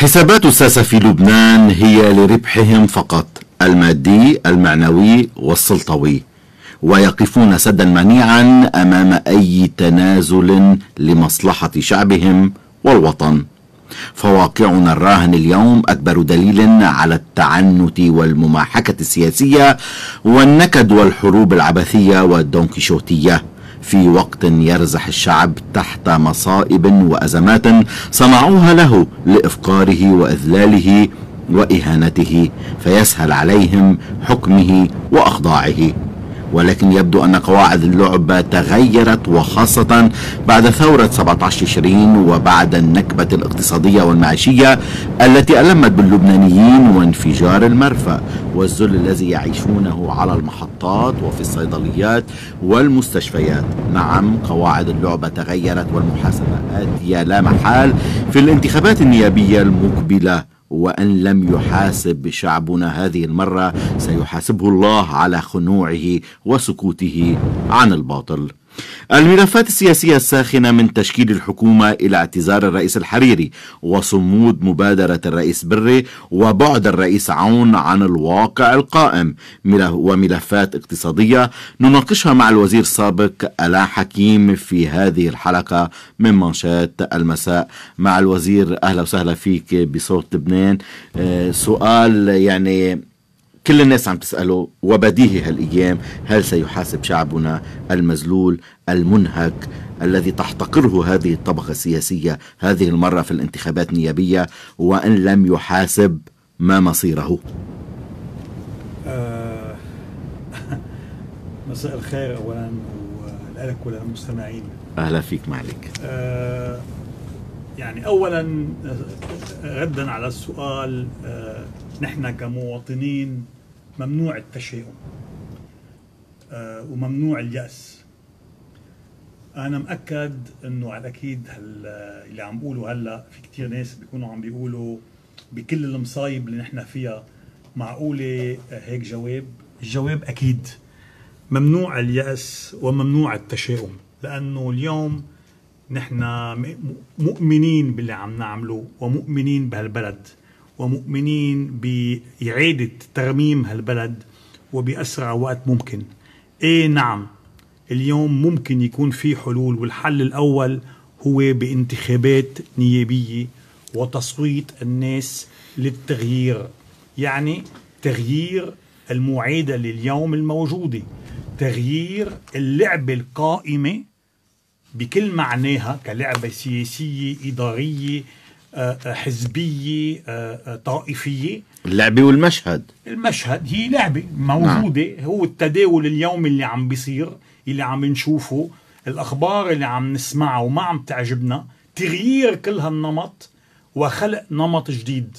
حسابات الساسة في لبنان هي لربحهم فقط المادي المعنوي والسلطوي ويقفون سدا منيعا أمام أي تنازل لمصلحة شعبهم والوطن فواقعنا الراهن اليوم أكبر دليل على التعنت والمماحكة السياسية والنكد والحروب العبثية والدونكيشوتية في وقت يرزح الشعب تحت مصائب وأزمات صنعوها له لإفقاره وإذلاله وإهانته فيسهل عليهم حكمه وأخضاعه ولكن يبدو أن قواعد اللعبة تغيرت وخاصة بعد ثورة 17 تشرين وبعد النكبة الاقتصادية والمعيشية التي ألمت باللبنانيين وانفجار المرفأ والذل الذي يعيشونه على المحطات وفي الصيدليات والمستشفيات نعم قواعد اللعبة تغيرت والمحاسبة آتية لا محال في الانتخابات النيابية المقبلة وان لم يحاسب شعبنا هذه المره سيحاسبه الله على خنوعه وسكوته عن الباطل الملفات السياسية الساخنة من تشكيل الحكومة إلى اعتذار الرئيس الحريري وصمود مبادرة الرئيس بري وبعد الرئيس عون عن الواقع القائم وملفات اقتصادية نناقشها مع الوزير السابق ألا حكيم في هذه الحلقة من منشات المساء مع الوزير أهلا وسهلا فيك بصوت لبنان آه، سؤال يعني كل الناس عم تسأله وبديهي هالأيام هل سيحاسب شعبنا المذلول المنهك الذي تحتقره هذه الطبقة السياسية هذه المرة في الانتخابات النيابية وإن لم يحاسب ما مصيره آه، مساء الخير أولا ولك وللمستمعين أهلا فيك معلك آه، يعني أولا ردا آه، على السؤال نحن كمواطنين ممنوع التشاؤم آه، وممنوع اليأس أنا مأكد إنه على الأكيد اللي عم بقوله هلا في كتير ناس بيكونوا عم بيقولوا بكل المصايب اللي نحن فيها معقولة آه، هيك جواب؟ الجواب أكيد ممنوع اليأس وممنوع التشاؤم لأنه اليوم نحن مؤمنين باللي عم نعمله ومؤمنين بهالبلد ومؤمنين بإعادة ترميم هالبلد وبأسرع وقت ممكن إيه نعم اليوم ممكن يكون في حلول والحل الأول هو بانتخابات نيابية وتصويت الناس للتغيير يعني تغيير المعادلة اليوم الموجودة تغيير اللعبة القائمة بكل معناها كلعبة سياسية إدارية آه، آه، حزبية آه، طائفية اللعبة والمشهد المشهد هي لعبة نعم. موجودة نعم. هو التداول اليومي اللي عم بيصير اللي عم نشوفه الأخبار اللي عم نسمعها وما عم تعجبنا تغيير كل هالنمط وخلق نمط جديد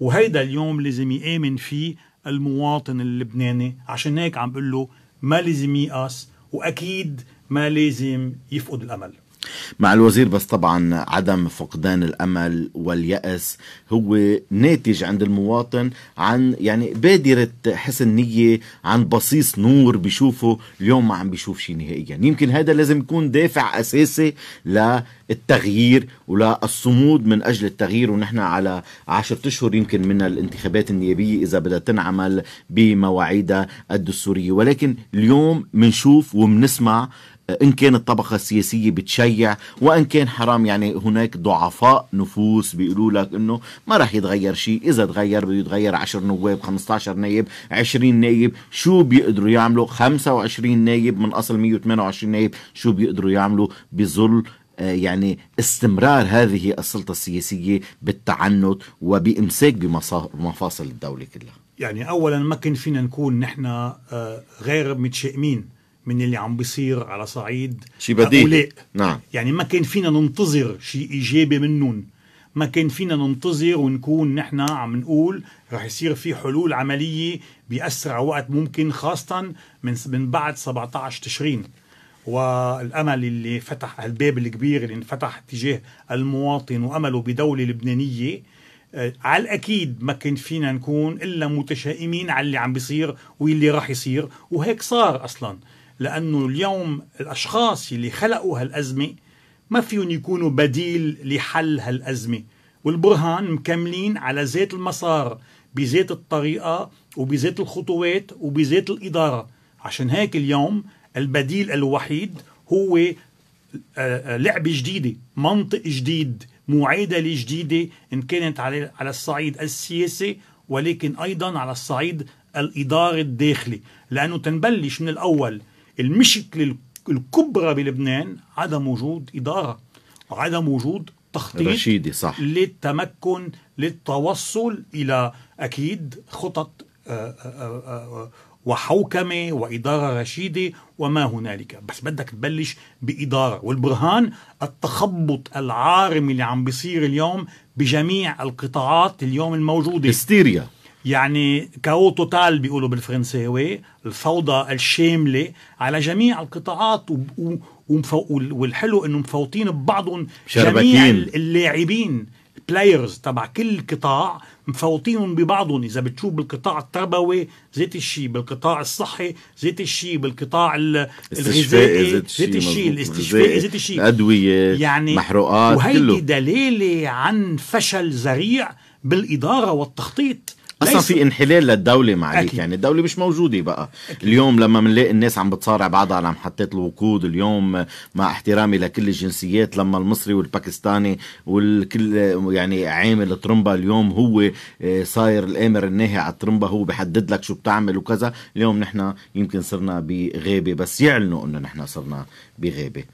وهيدا اليوم لازم يآمن فيه المواطن اللبناني عشان هيك عم بقول له ما لازم ييأس وأكيد ما لازم يفقد الأمل مع الوزير بس طبعا عدم فقدان الامل والياس هو ناتج عند المواطن عن يعني بادره حسن نيه عن بصيص نور بشوفه اليوم ما عم بشوف شيء نهائيا يمكن هذا لازم يكون دافع اساسي للتغيير وللصمود من اجل التغيير ونحن على عشرة اشهر يمكن من الانتخابات النيابيه اذا بدها تنعمل بمواعيدها الدستوريه ولكن اليوم بنشوف وبنسمع إن كان الطبقة السياسية بتشيع وإن كان حرام يعني هناك ضعفاء نفوس بيقولوا لك إنه ما راح يتغير شيء إذا تغير بده يتغير 10 نواب 15 نايب 20 نايب شو بيقدروا يعملوا 25 نايب من أصل 128 نايب شو بيقدروا يعملوا بظل آه، يعني استمرار هذه السلطة السياسية بالتعنت وبإمساك بمفاصل الدولة كلها يعني أولا ما كان فينا نكون نحن آه، غير متشائمين من اللي عم بيصير على صعيد شيء بديل نعم يعني ما كان فينا ننتظر شيء ايجابي منهم ما كان فينا ننتظر ونكون نحن عم نقول رح يصير في حلول عمليه باسرع وقت ممكن خاصه من من بعد 17 تشرين والامل اللي فتح الباب الكبير اللي انفتح تجاه المواطن وامله بدوله لبنانيه آه، على الاكيد ما كان فينا نكون الا متشائمين على اللي عم بيصير واللي راح يصير وهيك صار اصلا لأنه اليوم الأشخاص اللي خلقوا هالأزمة ما فيهم يكونوا بديل لحل هالأزمة والبرهان مكملين على زيت المسار بزيت الطريقة وبزيت الخطوات وبزيت الإدارة عشان هيك اليوم البديل الوحيد هو آه، آه، لعبة جديدة منطق جديد معادلة جديدة إن كانت على الصعيد السياسي ولكن أيضا على الصعيد الإداري الداخلي لأنه تنبلش من الأول المشكله الكبرى بلبنان عدم وجود اداره وعدم وجود تخطيط رشيدي صح للتمكن للتوصل الى اكيد خطط آه، آه، آه، وحوكمه واداره رشيده وما هنالك بس بدك تبلش باداره والبرهان التخبط العارم اللي عم بيصير اليوم بجميع القطاعات اليوم الموجوده هستيريا يعني كاو توتال بيقولوا بالفرنساوي الفوضى الشامله على جميع القطاعات والحلو انه مفوتين ببعضهم جميع اللاعبين بلايرز تبع كل قطاع مفوتينهم ببعضهم اذا بتشوف بالقطاع التربوي زيت الشيء بالقطاع الصحي زيت الشيء بالقطاع الغذائي زيت الشيء الاستشفائي زيت الشيء الادويه يعني محروقات وهيدي دلاله عن فشل ذريع بالاداره والتخطيط اصلا في انحلال للدوله معليك يعني الدوله مش موجوده بقى أكيد. اليوم لما بنلاقي الناس عم بتصارع بعضها على محطات الوقود اليوم مع احترامي لكل الجنسيات لما المصري والباكستاني والكل يعني عامل ترمبا اليوم هو آه، صاير الامر الناهي على الطرمبه هو بحدد لك شو بتعمل وكذا اليوم نحن يمكن صرنا بغابه بس يعلنوا انه نحن صرنا بغابه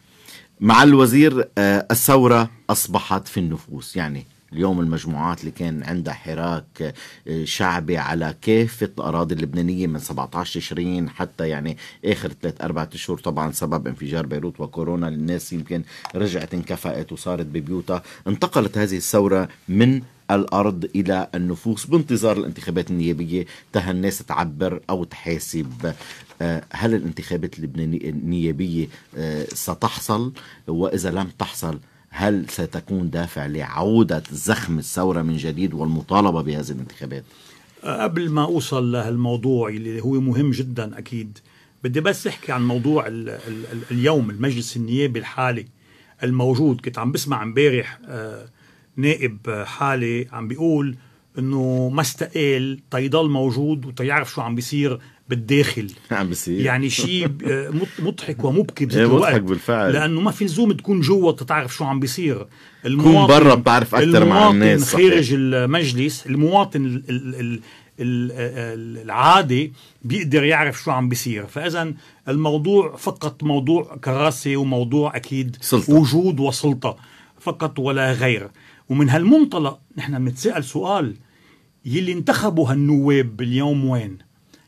مع الوزير آه، الثوره اصبحت في النفوس يعني اليوم المجموعات اللي كان عندها حراك آه، شعبي على كافة الأراضي اللبنانية من 17 تشرين حتى يعني آخر 3 4 أشهر طبعا سبب انفجار بيروت وكورونا الناس يمكن رجعت انكفأت وصارت ببيوتها انتقلت هذه الثورة من الارض الى النفوس بانتظار الانتخابات النيابيه تها الناس تعبر او تحاسب آه، هل الانتخابات اللبنانيه النيابيه آه، ستحصل واذا لم تحصل هل ستكون دافع لعودة زخم الثورة من جديد والمطالبة بهذه الانتخابات؟ قبل ما أوصل لهالموضوع اللي هو مهم جدا أكيد بدي بس أحكي عن موضوع الـ الـ الـ اليوم المجلس النيابي الحالي الموجود كنت عم بسمع امبارح آه، نائب آه، حالي عم بيقول انه ما استقال تيضل موجود وتيعرف شو عم بيصير بالداخل عم بصير يعني شيء آه، مضحك ومبكي إيه، بذات الوقت مضحك بالفعل لانه ما في لزوم تكون جوا تتعرف شو عم بيصير المواطن تكون برا بتعرف اكثر مع الناس صحيح. خارج المجلس المواطن العادي بيقدر يعرف شو عم بيصير فاذا الموضوع فقط موضوع كراسي وموضوع اكيد سلطة. وجود وسلطه فقط ولا غير ومن هالمنطلق نحن بنتسال سؤال يلي انتخبوا هالنواب اليوم وين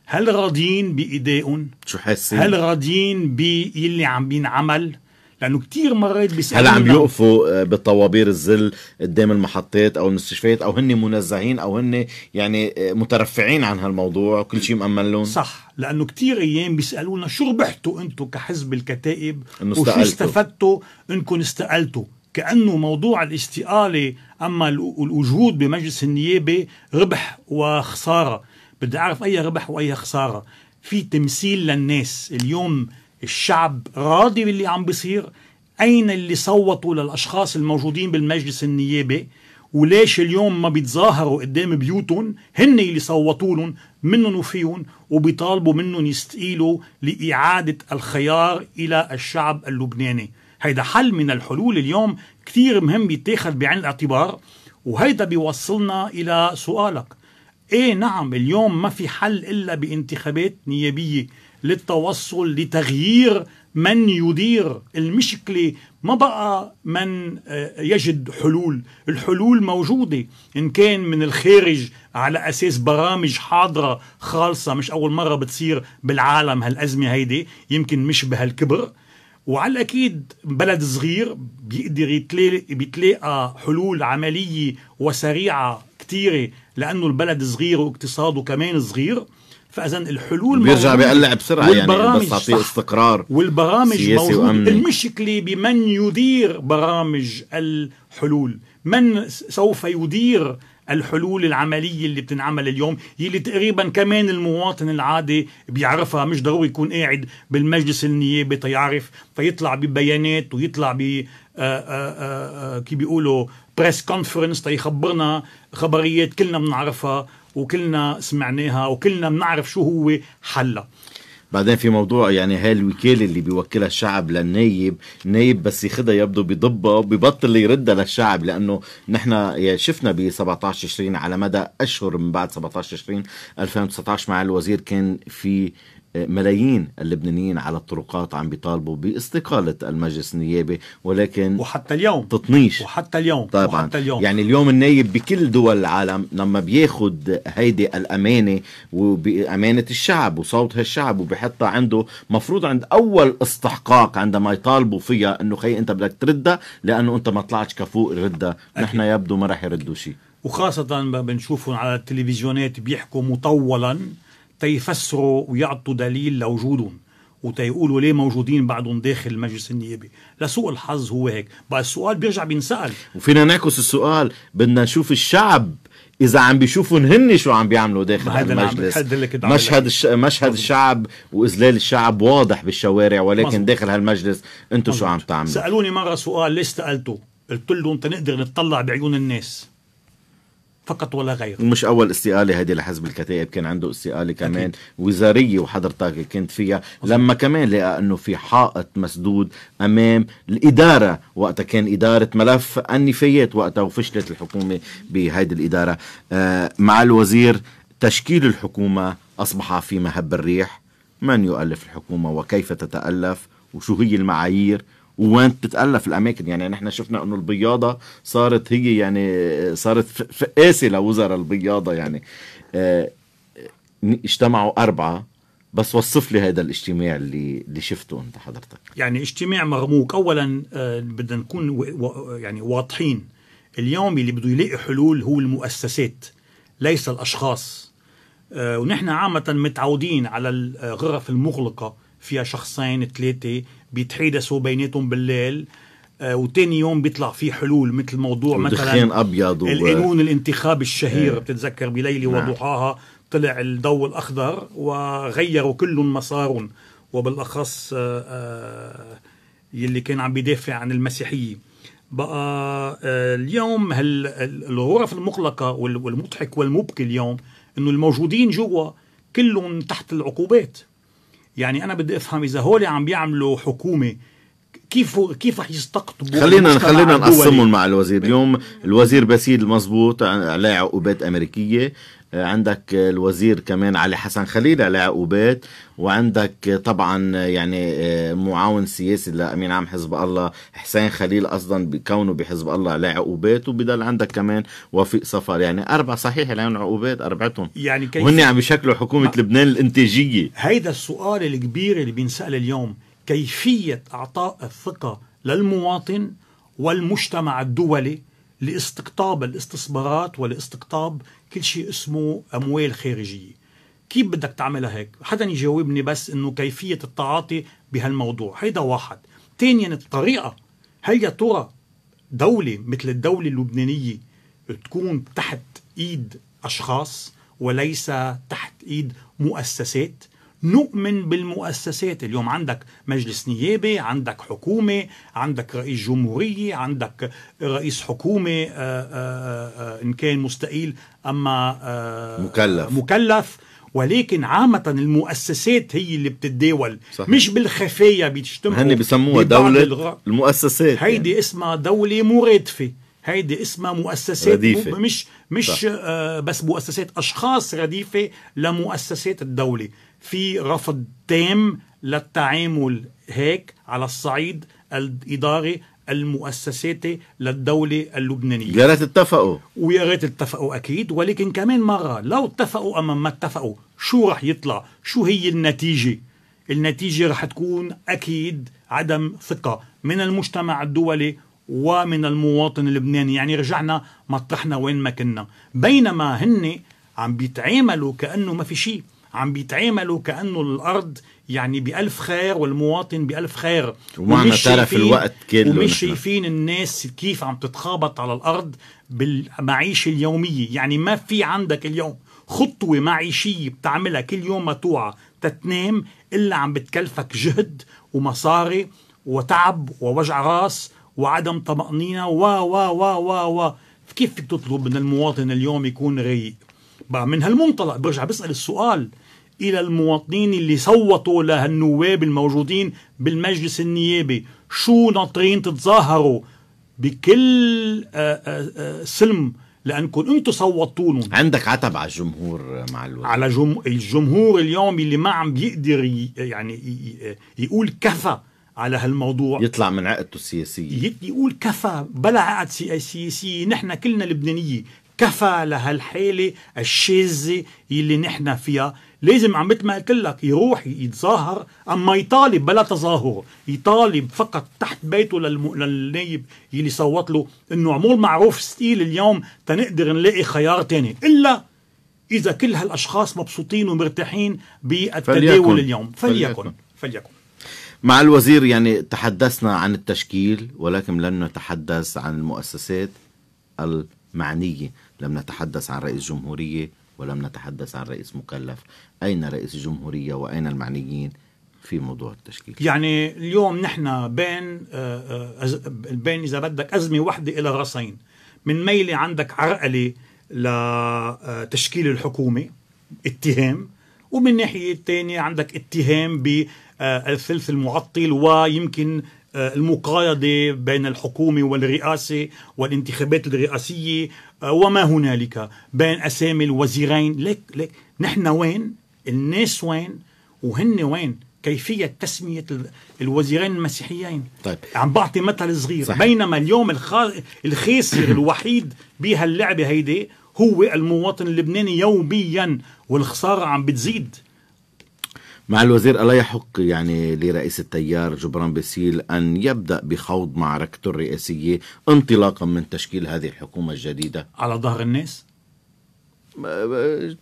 هل راضيين بايدائهم؟ شو حاسين؟ هل راضيين باللي عم بينعمل؟ لانه كثير مرات بيسالوا هل عم يوقفوا آه، بالطوابير الزل قدام المحطات او المستشفيات او هن منزهين او هن يعني آه، مترفعين عن هالموضوع وكل شيء مأمن لهم صح لانه كثير ايام بيسالونا شو ربحتوا انتم كحزب الكتائب إنه وشو استفدتوا انكم استقلتوا كانه موضوع الاستقاله اما الوجود بمجلس النيابه ربح وخساره بدي اعرف اي ربح واي خساره في تمثيل للناس اليوم الشعب راضي باللي عم بيصير اين اللي صوتوا للاشخاص الموجودين بالمجلس النيابي وليش اليوم ما بيتظاهروا قدام بيوتهم هن اللي صوتوا لهم منهم وفيهم وبيطالبوا منهم يستقيلوا لإعادة الخيار إلى الشعب اللبناني هيدا حل من الحلول اليوم كثير مهم يتاخذ بعين الاعتبار وهيدا بيوصلنا إلى سؤالك ايه نعم اليوم ما في حل الا بانتخابات نيابيه للتوصل لتغيير من يدير المشكله ما بقى من آه، يجد حلول الحلول موجوده ان كان من الخارج على اساس برامج حاضره خالصه مش اول مره بتصير بالعالم هالازمه هيدي يمكن مش بهالكبر وعلى الاكيد بلد صغير بيقدر يتلاقى حلول عمليه وسريعه كثيره لانه البلد صغير واقتصاده كمان صغير فاذا الحلول بيرجع بيقلع بسرعه يعني بس تعطيه استقرار والبرامج سياسي وأمني. المشكله بمن يدير برامج الحلول من سوف يدير الحلول العملية اللي بتنعمل اليوم يلي تقريبا كمان المواطن العادي بيعرفها مش ضروري يكون قاعد بالمجلس النيابي تيعرف فيطلع ببيانات ويطلع ب آه، آه، آه، كي بيقولوا بريس كونفرنس تيخبرنا خبريات كلنا بنعرفها وكلنا سمعناها وكلنا بنعرف شو هو حلها بعدين في موضوع يعني هاي الوكالة اللي بيوكلها الشعب للنايب نايب بس يخدها يبدو بضبها ببطل يردها للشعب لأنه نحن شفنا ب 17 تشرين على مدى أشهر من بعد 17 تشرين 2019 مع الوزير كان في ملايين اللبنانيين على الطرقات عم بيطالبوا باستقالة المجلس النيابي ولكن وحتى اليوم تطنيش وحتى اليوم طبعا وحتى اليوم. يعني اليوم النايب بكل دول العالم لما بياخد هيدي الأمانة وبأمانة الشعب وصوت هالشعب وبحطها عنده مفروض عند أول استحقاق عندما يطالبوا فيها أنه خي أنت بدك تردها لأنه أنت ما طلعتش كفوق ردها نحن يبدو ما رح يردوا شيء وخاصة بنشوفهم على التلفزيونات بيحكوا مطولا تيفسروا ويعطوا دليل لوجودهم وتيقولوا ليه موجودين بعدهم داخل المجلس النيابي لسوء الحظ هو هيك بقى السؤال بيرجع بينسأل وفينا نعكس السؤال بدنا نشوف الشعب اذا عم بيشوفوا هن شو عم بيعملوا داخل المجلس مشهد الش... مشهد الشعب واذلال الشعب واضح بالشوارع ولكن مزبوط. داخل هالمجلس انتم شو عم تعملوا سالوني مره سؤال ليش سالته قلت لهم تنقدر نتطلع بعيون الناس فقط ولا غير مش اول استقاله هذه لحزب الكتائب كان عنده استقاله كمان وزاريه وحضرتك كنت فيها لما كمان لقى انه في حائط مسدود امام الاداره وقتها كان اداره ملف النفايات وقتها وفشلت الحكومه بهيدي الاداره آه مع الوزير تشكيل الحكومه اصبح في مهب الريح من يؤلف الحكومه وكيف تتالف وشو هي المعايير وين بتتالف الاماكن يعني نحن شفنا انه البياضه صارت هي يعني صارت قاسي لوزراء البياضه يعني آه، اجتمعوا اربعه بس وصف لي هذا الاجتماع اللي اللي شفته انت حضرتك يعني اجتماع مغموق اولا آه، بدنا نكون يعني واضحين اليوم اللي بده يلاقي حلول هو المؤسسات ليس الاشخاص آه، ونحن عامه متعودين على الغرف المغلقه فيها شخصين ثلاثه بيتحيدسوا بيناتهم بالليل آه، وتاني يوم بيطلع في حلول مثل موضوع مثلا ابيض و... القانون الانتخاب الشهير ايه. بتتذكر بليله نعم. وضحاها طلع الضوء الاخضر وغيروا كل مسار وبالاخص آه، آه، يلي كان عم بيدافع عن المسيحيه بقى اليوم هال الغرف المغلقه والمضحك والمبكي اليوم انه الموجودين جوا كلهم تحت العقوبات يعني انا بدي افهم اذا هول عم بيعملوا حكومه كيف كيف رح يستقطبوا خلينا خلينا نقسمهم مع الوزير اليوم الوزير بسيد مزبوط عليه عقوبات امريكيه عندك الوزير كمان علي حسن خليل على عقوبات وعندك طبعا يعني آه، معاون سياسي لامين عام حزب الله حسين خليل اصلا بكونه بحزب الله على عقوبات وبضل عندك كمان وفيق سفر يعني اربع صحيح لهم عقوبات اربعتهم يعني كيف وهن عم يشكلوا حكومه آه. لبنان الانتاجيه هيدا السؤال الكبير اللي بينسال اليوم كيفيه اعطاء الثقه للمواطن والمجتمع الدولي لاستقطاب الاستثمارات ولاستقطاب كل شيء اسمه اموال خارجيه كيف بدك تعملها هيك حدا يجاوبني بس انه كيفيه التعاطي بهالموضوع هيدا واحد ثانيا الطريقه هل يا ترى دوله مثل الدوله اللبنانيه تكون تحت ايد اشخاص وليس تحت ايد مؤسسات نؤمن بالمؤسسات اليوم عندك مجلس نيابي عندك حكومة عندك رئيس جمهورية عندك رئيس حكومة آه، آه، آه، إن كان مستقيل أما مكلف مكلف ولكن عامة المؤسسات هي اللي بتتداول صحيح. مش بالخفايا بيشتموا هن بيسموها دولة الغ... المؤسسات يعني. هيدي يعني. اسمها دولة مرادفة هيدي اسمها مؤسسات رديفة. مش مش آه بس مؤسسات اشخاص رديفه لمؤسسات الدوله في رفض تام للتعامل هيك على الصعيد الإداري المؤسساتي للدولة اللبنانية يا ريت اتفقوا ويا ريت اتفقوا أكيد ولكن كمان مرة لو اتفقوا أما ما اتفقوا شو رح يطلع شو هي النتيجة النتيجة رح تكون أكيد عدم ثقة من المجتمع الدولي ومن المواطن اللبناني يعني رجعنا مطرحنا وين ما كنا بينما هن عم بيتعاملوا كأنه ما في شيء عم بيتعاملوا كانه الارض يعني بألف خير والمواطن بألف خير ومعنا ترف الوقت كله ومش شايفين الناس كيف عم تتخابط على الأرض بالمعيشة اليومية يعني ما في عندك اليوم خطوة معيشية بتعملها كل يوم ما توعى تتنام إلا عم بتكلفك جهد ومصاري وتعب ووجع راس وعدم طمأنينة و و و و و كيف فيك تطلب من المواطن اليوم يكون رايق؟ بقى من هالمنطلق برجع بسأل السؤال إلى المواطنين اللي صوتوا لهالنواب الموجودين بالمجلس النيابي شو ناطرين تتظاهروا بكل آه، آه، آه، سلم لانكم انتم صوتوا لهم عندك عتب على الجمهور مع الوقت على جم... الجمهور اليوم اللي ما عم بيقدر ي... يعني ي... يقول كفى على هالموضوع يطلع من عقدته السياسية ي... يقول كفى بلا عقد سياسي نحن كلنا لبنانية كفى لهالحالة الشاذة اللي نحن فيها لازم عم مثل ما قلت لك يروح يتظاهر اما يطالب بلا تظاهر يطالب فقط تحت بيته للم... للنايب اللي صوت له انه عمول معروف ستيل اليوم تنقدر نلاقي خيار تاني الا اذا كل هالاشخاص مبسوطين ومرتاحين بالتداول اليوم فليكن فليكن, فليكن. مع الوزير يعني تحدثنا عن التشكيل ولكن لن نتحدث عن المؤسسات المعنيه لم نتحدث عن رئيس جمهورية ولم نتحدث عن رئيس مكلف أين رئيس الجمهورية وأين المعنيين في موضوع التشكيل يعني اليوم نحن بين آه، آه، بين إذا بدك أزمة واحدة إلى راسين من ميلة عندك عرقلة لتشكيل آه، الحكومة اتهام ومن الناحية الثانية عندك اتهام بالثلث المعطل ويمكن آه، المقايضة بين الحكومة والرئاسة والانتخابات الرئاسية آه، وما هنالك بين أسامي الوزيرين ليك ليك نحن وين الناس وين وهن وين كيفية تسمية الوزيرين المسيحيين طيب. عم بعطي مثل صغير صحيح. بينما اليوم الخاسر الوحيد بهاللعبة هيدي هو المواطن اللبناني يوميا والخسارة عم بتزيد مع الوزير ألا يحق يعني لرئيس التيار جبران باسيل أن يبدأ بخوض معركته الرئاسية انطلاقا من تشكيل هذه الحكومة الجديدة على ظهر الناس؟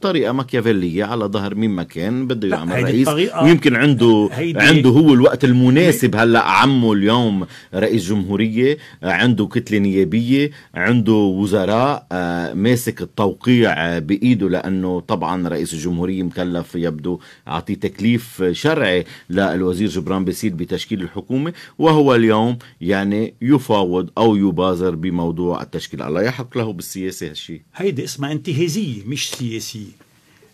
طريقه ماكيافيليه على ظهر مين ما كان بده يعمل رئيس ويمكن عنده عنده هو الوقت المناسب هلا عمه اليوم رئيس جمهوريه عنده كتله نيابيه عنده وزراء آه، ماسك التوقيع بايده لانه طبعا رئيس الجمهوريه مكلف يبدو اعطيه تكليف شرعي للوزير جبران باسيل بتشكيل الحكومه وهو اليوم يعني يفاوض او يبازر بموضوع التشكيل الله يحق له بالسياسه هالشيء هيدي اسمها انتهازيه مش سياسي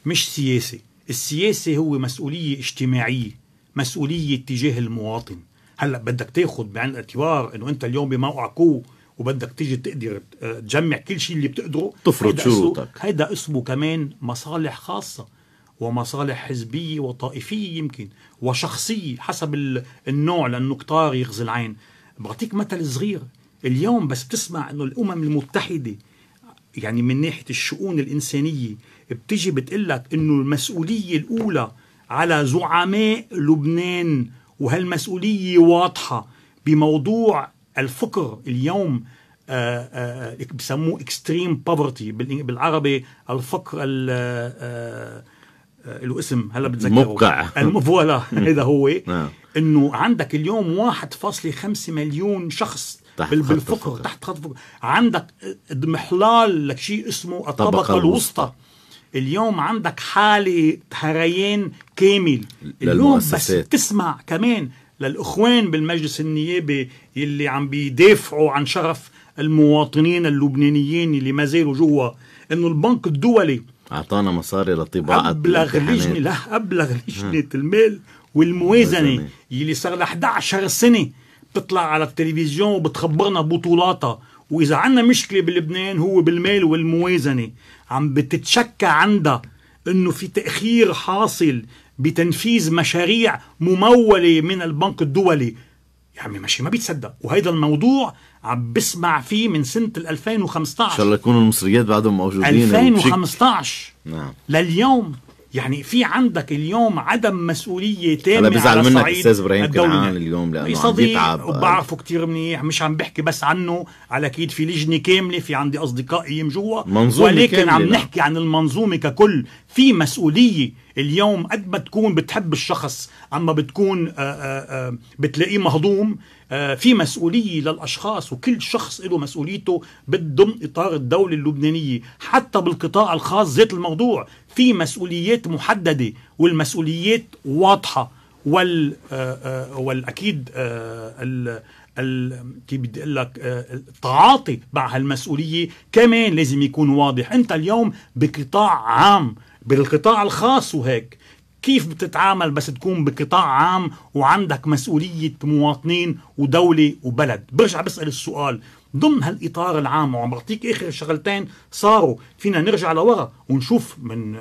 مش سياسي السياسي هو مسؤولية اجتماعية مسؤولية تجاه المواطن هلا بدك تاخذ بعين الاعتبار انه انت اليوم بموقع كو وبدك تيجي تقدر آه، تجمع كل شيء اللي بتقدره تفرض شروطك هيدا اسمه كمان مصالح خاصه ومصالح حزبيه وطائفيه يمكن وشخصيه حسب النوع لانه كتار يغزي العين بعطيك مثل صغير اليوم بس بتسمع انه الامم المتحده يعني من ناحيه الشؤون الانسانيه بتجي بتقلك انه المسؤوليه الاولى على زعماء لبنان وهالمسؤوليه واضحه بموضوع الفقر اليوم آه، آه، بسموه اكستريم بوفرتي بالعربي الفقر آه، له اسم هلا بتذكره مبقع هذا هو نعم. انه عندك اليوم 1.5 مليون شخص تحت بالفقه خط تحت خط الفقر عندك اضمحلال لشيء اسمه الطبقه الوسطى, الوسطى. اليوم عندك حالة هريان كامل اليوم بس تسمع كمان للإخوان بالمجلس النيابي اللي عم بيدافعوا عن شرف المواطنين اللبنانيين اللي ما زالوا جوا انه البنك الدولي اعطانا مصاري لطباعه ابلغ لجنه لا ابلغ لجنه المال والموازنه اللي صار لها 11 سنه بتطلع على التلفزيون وبتخبرنا بطولاتها واذا عندنا مشكله بلبنان هو بالمال والموازنه عم بتتشكى عندها انه في تاخير حاصل بتنفيذ مشاريع مموله من البنك الدولي يا عمي ماشي ما بيتصدق وهيدا الموضوع عم بسمع فيه من سنه 2015 ان شاء الله يكونوا المصريات بعدهم موجودين 2015 نعم لليوم يعني في عندك اليوم عدم مسؤوليه تامه على بزعل منك استاذ ابراهيم كنعان اليوم لانه عم بيتعب وبعرفه كثير منيح مش عم بحكي بس عنه على اكيد في لجنه كامله في عندي اصدقائي جوا ولكن عم نحكي عن المنظومه ككل في مسؤوليه اليوم قد ما تكون بتحب الشخص اما بتكون آه، آه، آه، بتلاقيه مهضوم في مسؤوليه للاشخاص وكل شخص له مسؤوليته بتضم اطار الدوله اللبنانيه حتى بالقطاع الخاص ذات الموضوع في مسؤوليات محدده والمسؤوليات واضحه وال آه، آه، والاكيد آه، كيف بدي اقول لك التعاطي مع هالمسؤوليه كمان لازم يكون واضح انت اليوم بقطاع عام بالقطاع الخاص وهيك كيف بتتعامل بس تكون بقطاع عام وعندك مسؤولية مواطنين ودولة وبلد برجع بسأل السؤال ضمن هالاطار العام وعم بعطيك اخر شغلتين صاروا فينا نرجع لورا ونشوف من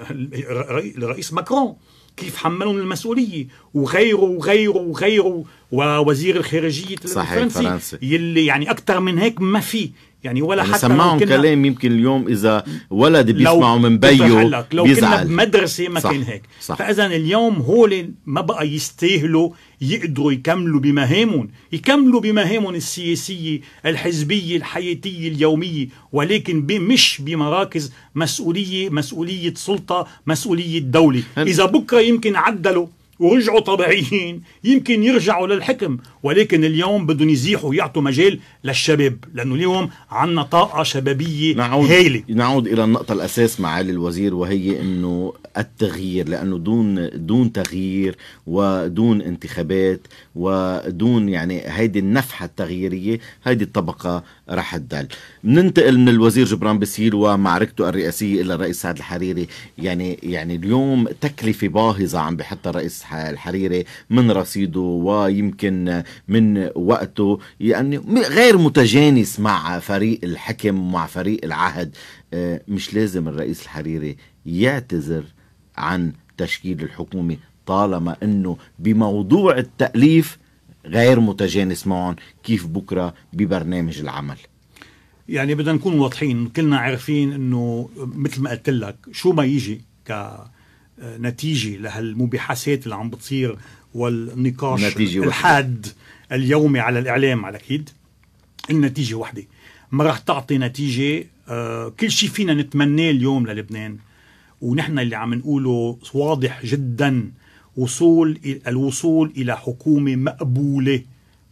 الرئيس ماكرون كيف حملهم المسؤوليه وغيره وغيره وغيره ووزير الخارجيه صحيح الفرنسي يلي يعني اكثر من هيك ما في يعني ولا يعني حتى سمعهم كلام يمكن اليوم اذا ولد بيسمعه من بيو لو بيزعل. كنا بمدرسه ما صح كان هيك فاذا اليوم هول ما بقى يستاهلوا يقدروا يكملوا بمهامهم يكملوا بمهامهم السياسية الحزبية الحياتية اليومية ولكن مش بمراكز مسؤولية مسؤولية سلطة مسؤولية دولة إذا بكرة يمكن عدلوا ورجعوا طبيعيين يمكن يرجعوا للحكم ولكن اليوم بدهم يزيحوا ويعطوا مجال للشباب لانه اليوم عندنا طاقه شبابيه نعود هائله نعود الى النقطه الاساس معالي الوزير وهي انه التغيير لانه دون دون تغيير ودون انتخابات ودون يعني هيدي النفحه التغييريه هيدي الطبقه رح تدل بننتقل من الوزير جبران بسيل ومعركته الرئاسيه الى الرئيس سعد الحريري يعني يعني اليوم تكلفه باهظه عم بحطها الرئيس الحريري من رصيده ويمكن من وقته يعني غير متجانس مع فريق الحكم ومع فريق العهد آه، مش لازم الرئيس الحريري يعتذر عن تشكيل الحكومة طالما انه بموضوع التأليف غير متجانس معهم كيف بكرة ببرنامج العمل يعني بدنا نكون واضحين كلنا عارفين انه مثل ما قلت لك شو ما يجي ك نتيجه لهالمباحثات اللي عم بتصير والنقاش النتيجة الحاد اليومي على الاعلام على اكيد النتيجه وحده ما راح تعطي نتيجه آه، كل شيء فينا نتمناه اليوم للبنان ونحن اللي عم نقوله واضح جدا وصول الوصول الى حكومه مقبوله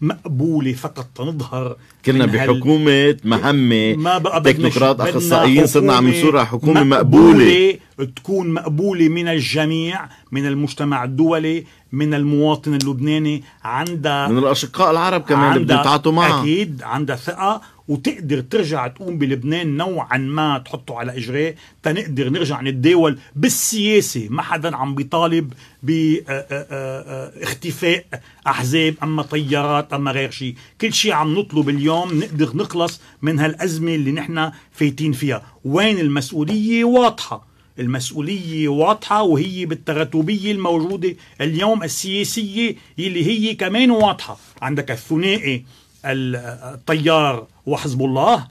مقبوله فقط تنظهر كنا بحكومه مهمه ما تكنوقراط اخصائيين صرنا عم نصور حكومه مقبولة. مقبوله تكون مقبوله من الجميع من المجتمع الدولي من المواطن اللبناني عندها من الاشقاء العرب كمان اللي بنتعاطوا معها اكيد عندها ثقه وتقدر ترجع تقوم بلبنان نوعا ما تحطه على اجريه تنقدر نرجع نتداول بالسياسه ما حدا عم بيطالب باختفاء آه، آه، آه، احزاب اما طيارات اما غير شيء كل شيء عم نطلب اليوم نقدر نخلص من هالازمه اللي نحن فايتين فيها وين المسؤوليه واضحه المسؤولية واضحة وهي بالتراتبية الموجودة اليوم السياسية اللي هي كمان واضحة عندك الثنائي الطيار وحزب الله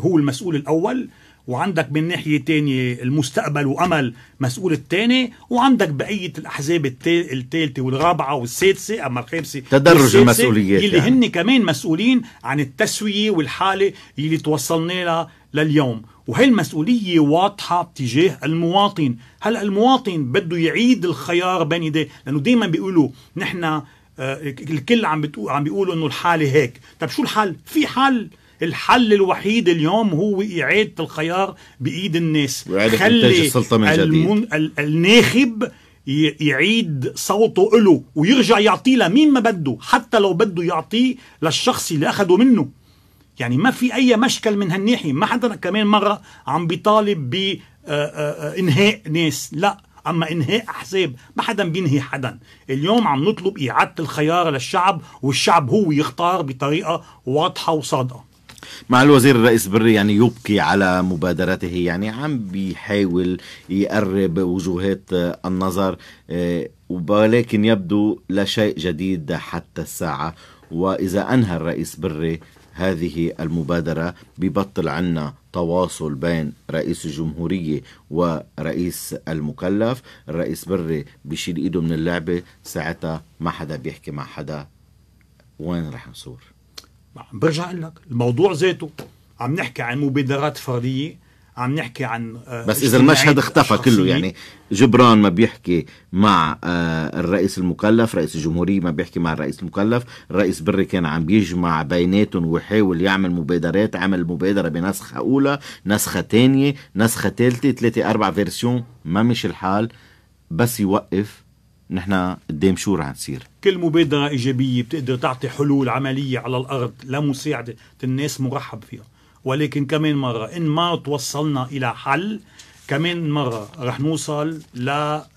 هو المسؤول الأول وعندك من ناحية تانية المستقبل وأمل مسؤول الثاني وعندك بقية الأحزاب الثالثة والرابعة والسادسة أما الخامسة تدرج المسؤوليات اللي يعني. هن كمان مسؤولين عن التسوية والحالة اللي توصلنا لها لليوم وهي المسؤولية واضحة تجاه المواطن هلا المواطن بده يعيد الخيار بين يديه لأنه دايما بيقولوا نحن آه، الكل عم بتقول عم بيقولوا انه الحاله هيك طب شو الحل في حل الحل الوحيد اليوم هو إعادة الخيار بإيد الناس خلي السلطة من جديد. المن... ال... الناخب ي... يعيد صوته له ويرجع يعطيه لمين ما بده حتى لو بده يعطيه للشخص اللي أخده منه يعني ما في أي مشكل من هالناحية ما حدا كمان مرة عم بيطالب بإنهاء آه، آه، ناس لا اما انهاء احزاب ما حدا بينهي حدا اليوم عم نطلب اعاده الخيار للشعب والشعب هو يختار بطريقه واضحه وصادقه مع الوزير الرئيس بري يعني يبكي على مبادرته يعني عم بيحاول يقرب وجهات النظر آه، ولكن يبدو لا شيء جديد حتى الساعة وإذا أنهى الرئيس بري هذه المبادرة ببطل عنا تواصل بين رئيس الجمهورية ورئيس المكلف الرئيس بري بشيل ايده من اللعبة ساعتها ما حدا بيحكي مع حدا وين رح نصور نعم، برجع لك الموضوع ذاته عم نحكي عن مبادرات فردية عم نحكي عن آه، بس اذا المشهد اختفى كله يعني جبران ما بيحكي مع آه، الرئيس المكلف رئيس الجمهورية ما بيحكي مع الرئيس المكلف الرئيس بري كان عم بيجمع بيناتهم ويحاول يعمل مبادرات عمل مبادرة بنسخة أولى نسخة تانية نسخة تالتة ثلاثة أربع فيرسيون ما مش الحال بس يوقف نحن قدام شو رح نصير كل مبادرة إيجابية بتقدر تعطي حلول عملية على الأرض لمساعدة الناس مرحب فيها ولكن كمان مرة إن ما توصلنا إلى حل كمان مرة رح نوصل ل آه،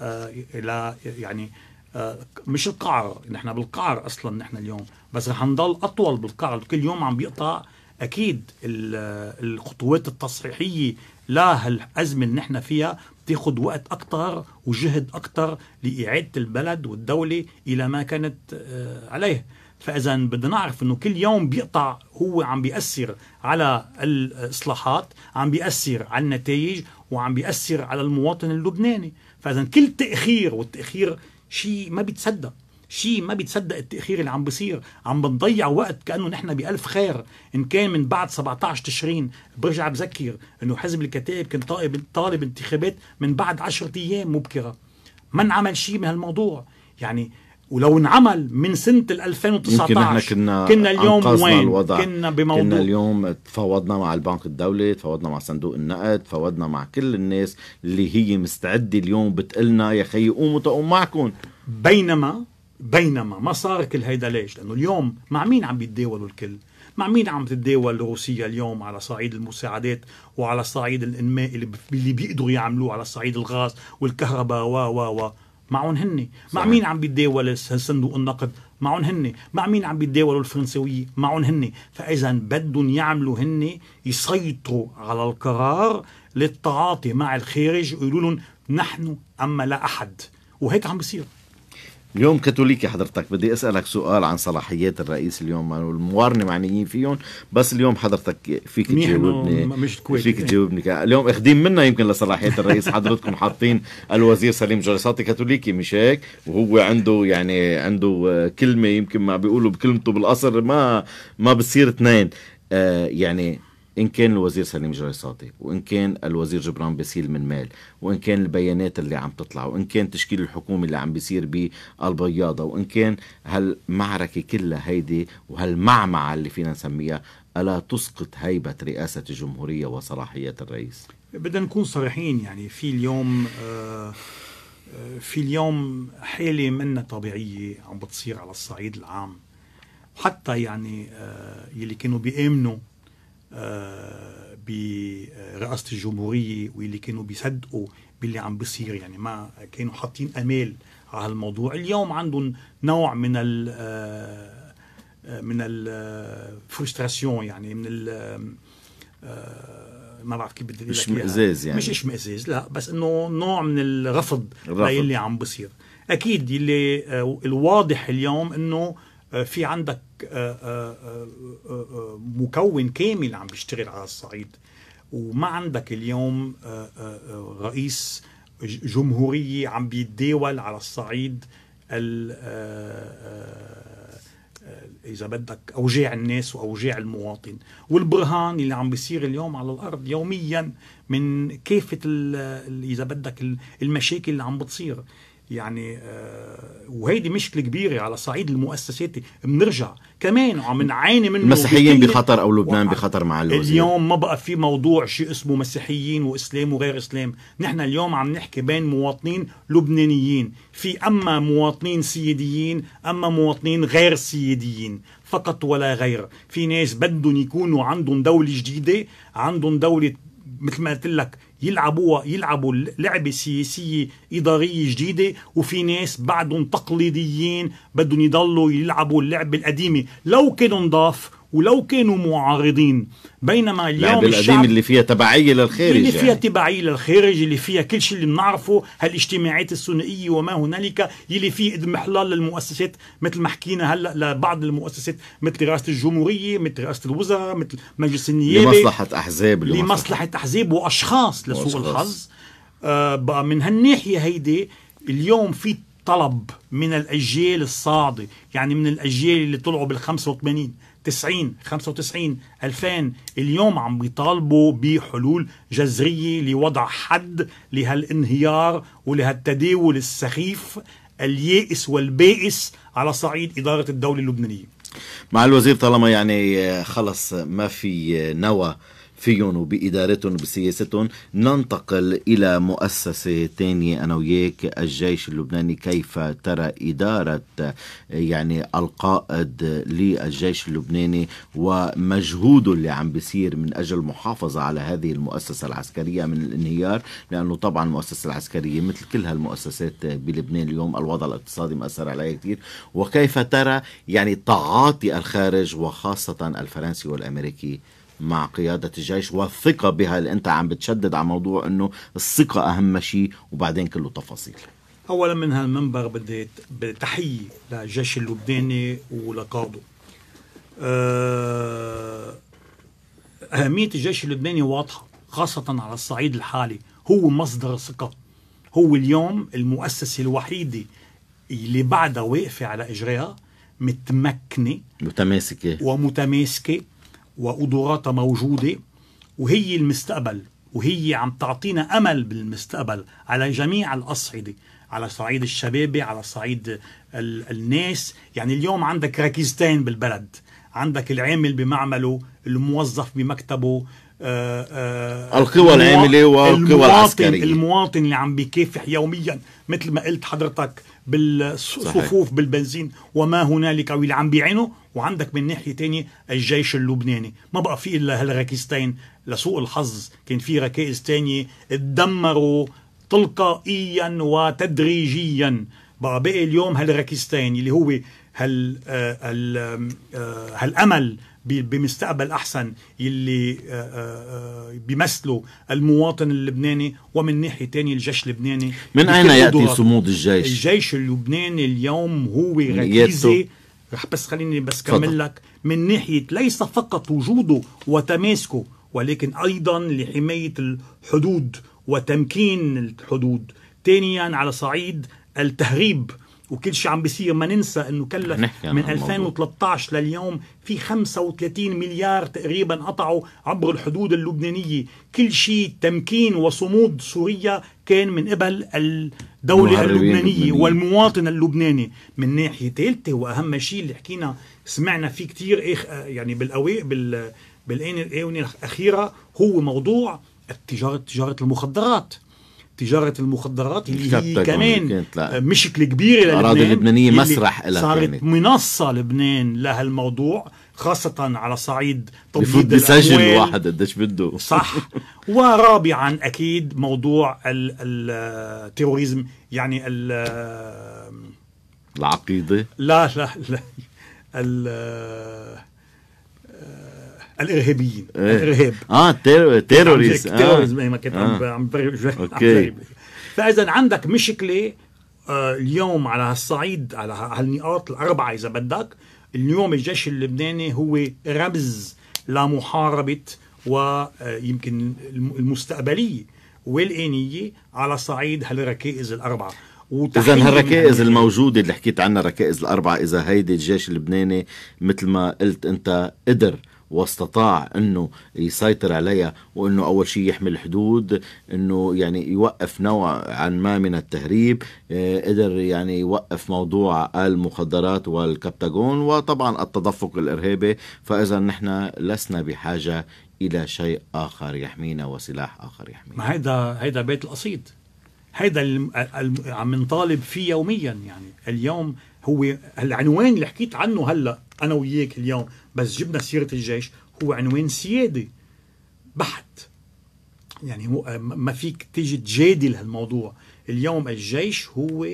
إلى يعني آه، مش القعر نحن بالقعر أصلا نحن اليوم بس رح نضل أطول بالقعر كل يوم عم بيقطع أكيد آه، الخطوات التصحيحية لهالأزمة اللي نحن فيها بتاخذ وقت أكثر وجهد أكثر لإعادة البلد والدولة إلى ما كانت عليه فاذا بدنا نعرف انه كل يوم بيقطع هو عم بياثر على الاصلاحات عم بياثر على النتائج وعم بياثر على المواطن اللبناني فاذا كل تاخير والتاخير شيء ما بيتصدق شيء ما بيتصدق التاخير اللي عم بيصير عم بنضيع وقت كانه نحن بألف خير ان كان من بعد 17 تشرين برجع بذكر انه حزب الكتائب كان طالب طالب انتخابات من بعد 10 ايام مبكره ما انعمل شيء من هالموضوع يعني ولو انعمل من سنه 2019 يمكن كنا كنا اليوم وين الوضع. كنا بموضوع كنا اليوم تفاوضنا مع البنك الدولي تفاوضنا مع صندوق النقد تفاوضنا مع كل الناس اللي هي مستعده اليوم بتقلنا يا خيي قوموا تقوم معكم بينما بينما ما صار كل هيدا ليش لانه اليوم مع مين عم بيتداولوا الكل مع مين عم تتداول روسيا اليوم على صعيد المساعدات وعلى صعيد الانماء اللي بيقدروا يعملوه على صعيد الغاز والكهرباء و و و معهم هن مع مين عم بيتداول صندوق النقد معهم هن مع مين عم بيتداولوا الفرنسويه معهم هن فاذا بدهم يعملوا هن يسيطروا على القرار للتعاطي مع الخارج ويقولوا لهم نحن اما لا احد وهيك عم بيصير اليوم كاثوليكي حضرتك بدي اسالك سؤال عن صلاحيات الرئيس اليوم والموارنة معنيين فيهم بس اليوم حضرتك فيك تجاوبني مش كويت فيك تجاوبني اليوم اخدين منا يمكن لصلاحيات الرئيس حضرتكم حاطين الوزير سليم جلساتي كاثوليكي مش هيك وهو عنده يعني عنده كلمه يمكن ما بيقولوا بكلمته بالقصر ما ما بتصير اثنين آه يعني إن كان الوزير سليم جريصاتي وإن كان الوزير جبران باسيل من مال وإن كان البيانات اللي عم تطلع وإن كان تشكيل الحكومة اللي عم بيصير بالبياضة وإن كان هالمعركة كلها هيدي وهالمعمعة اللي فينا نسميها ألا تسقط هيبة رئاسة الجمهورية وصلاحيه الرئيس بدنا نكون صريحين يعني في اليوم آه، آه، في اليوم حالة منا طبيعية عم بتصير على الصعيد العام وحتى يعني آه، يلي كانوا بيأمنوا آه، برئاسه الجمهوريه واللي كانوا بيصدقوا باللي عم بيصير يعني ما كانوا حاطين امال على هالموضوع اليوم عندهم نوع من ال آه، من الفرستراسيون آه، يعني من ال ما بعرف كيف بدي اقول لك اشمئزاز يعني مش اشمئزاز لا بس انه نوع من الرفض للي عم بصير اكيد اللي الواضح اليوم انه آه، في عندك آه، آه، مكون كامل عم بيشتغل على الصعيد وما عندك اليوم رئيس جمهورية عم بيتداول على الصعيد إذا بدك أوجاع الناس وأوجاع المواطن والبرهان اللي عم بيصير اليوم على الأرض يوميا من كافة إذا بدك المشاكل اللي عم بتصير يعني آه، وهيدي مشكله كبيره على صعيد المؤسسات بنرجع كمان عم نعاني منه المسيحيين بخطر او لبنان بخطر مع الوزير اليوم ما بقى في موضوع شيء اسمه مسيحيين واسلام وغير اسلام نحن اليوم عم نحكي بين مواطنين لبنانيين في اما مواطنين سيديين اما مواطنين غير سيديين فقط ولا غير في ناس بدهم يكونوا عندهم دوله جديده عندهم دوله مثل ما قلت لك يلعبوها يلعبوا لعبه سياسيه اداريه جديده وفي ناس بعدهم تقليديين بدهم يضلوا يلعبوا اللعبه القديمه لو كانوا نضاف ولو كانوا معارضين بينما اليوم القديم اللي فيها تبعيه للخارج اللي فيها يعني. تبعيه للخارج اللي فيها كل شيء اللي بنعرفه هالاجتماعات الثنائيه وما هنالك اللي فيه اضمحلال للمؤسسات مثل ما حكينا هلا لبعض المؤسسات مثل رئاسه الجمهوريه مثل رئاسه الوزراء مثل مجلس النيابه لمصلحه احزاب لمصلحه, لمصلحة احزاب واشخاص لسوء الحظ آه بقى من هالناحيه هيدي اليوم في طلب من الاجيال الصاعده يعني من الاجيال اللي طلعوا بال 85 90 95 2000 اليوم عم بيطالبوا بحلول جذريه لوضع حد لهالانهيار ولهالتداول السخيف اليائس والبائس على صعيد اداره الدوله اللبنانيه مع الوزير طالما يعني آه، خلص ما في آه، نوى فيهم وبإدارتهم وبسياستهم ننتقل إلى مؤسسة تانية أنا وياك الجيش اللبناني كيف ترى إدارة يعني القائد للجيش اللبناني ومجهوده اللي عم بيصير من أجل المحافظة على هذه المؤسسة العسكرية من الانهيار لأنه طبعا المؤسسة العسكرية مثل كل هالمؤسسات بلبنان اليوم الوضع الاقتصادي مأثر عليها كثير وكيف ترى يعني تعاطي الخارج وخاصة الفرنسي والأمريكي مع قيادة الجيش والثقة بها اللي أنت عم بتشدد على موضوع أنه الثقة أهم شيء وبعدين كله تفاصيل أولا من هالمنبر بدي تحية للجيش اللبناني ولقاضه آه، أهمية الجيش اللبناني واضحة خاصة على الصعيد الحالي هو مصدر ثقة هو اليوم المؤسسة الوحيدة اللي بعدها واقفة على إجرائها متمكنة متماسكة ومتماسكة وقدراتها موجودة وهي المستقبل وهي عم تعطينا أمل بالمستقبل على جميع الأصعدة على صعيد الشباب على صعيد الناس يعني اليوم عندك ركيزتين بالبلد عندك العامل بمعمله الموظف بمكتبه آآ آه، آه، القوى العامله والقوى العسكريه المواطن اللي عم بيكافح يوميا مثل ما قلت حضرتك بالصفوف بالبنزين وما هنالك عم بيعينه وعندك من ناحيه تانية الجيش اللبناني ما بقى في الا هالركيزتين لسوء الحظ كان في ركائز تانية تدمروا تلقائيا وتدريجيا بقى باقي اليوم هالركيزتين اللي هو هال هال آه، آه، هالامل بمستقبل أحسن يلي بيمثله المواطن اللبناني ومن ناحية تانية الجيش اللبناني من أين يأتي صمود الجيش؟ الجيش اللبناني اليوم هو ركيزة رح بس خليني بس كمل لك من ناحية ليس فقط وجوده وتماسكه ولكن أيضا لحماية الحدود وتمكين الحدود ثانيا على صعيد التهريب وكل شيء عم بيصير ما ننسى انه كلف من 2013 لليوم في 35 مليار تقريبا قطعوا عبر الحدود اللبنانيه، كل شيء تمكين وصمود سوريا كان من قبل الدوله اللبنانيه والمواطن اللبناني، من ناحيه ثالثه واهم شيء اللي حكينا سمعنا فيه كثير يعني بالاوي بال بالاونه الاخيره هو موضوع التجاره تجاره المخدرات تجاره المخدرات اللي هي كمان آه، مشكله كبيره للبنان الاراضي اللبنانيه مسرح لها صارت كانت. منصه لبنان لهالموضوع خاصة على صعيد تمديد بسجل واحد قديش بده صح ورابعا أكيد موضوع التيروريزم يعني ال العقيدة لا لا لا الارهابيين إيه. الارهاب اه تيروريز تيروريزم آه. إيه، ما كنت عم آه. عم اوكي فاذا عندك مشكله آه، اليوم على هالصعيد على هالنقاط الاربعه اذا بدك اليوم الجيش اللبناني هو رمز لمحاربه ويمكن آه، المستقبليه والانيه على صعيد هالركائز الاربعه اذا هالركائز يعني- الموجوده اللي حكيت عنها الركائز الاربعه اذا هيدي الجيش اللبناني مثل ما قلت انت قدر واستطاع انه يسيطر عليها وانه اول شيء يحمي الحدود انه يعني يوقف نوع عن ما من التهريب آه، قدر يعني يوقف موضوع المخدرات والكبتاجون وطبعا التدفق الارهابي فاذا نحن لسنا بحاجه الى شيء اخر يحمينا وسلاح اخر يحمينا ما هيدا هيدا بيت القصيد هيدا عم نطالب فيه يوميا يعني اليوم هو العنوان اللي حكيت عنه هلا انا وياك اليوم بس جبنا سيرة الجيش هو عنوان سيادي بحت يعني هو ما فيك تيجي تجادل هالموضوع اليوم الجيش هو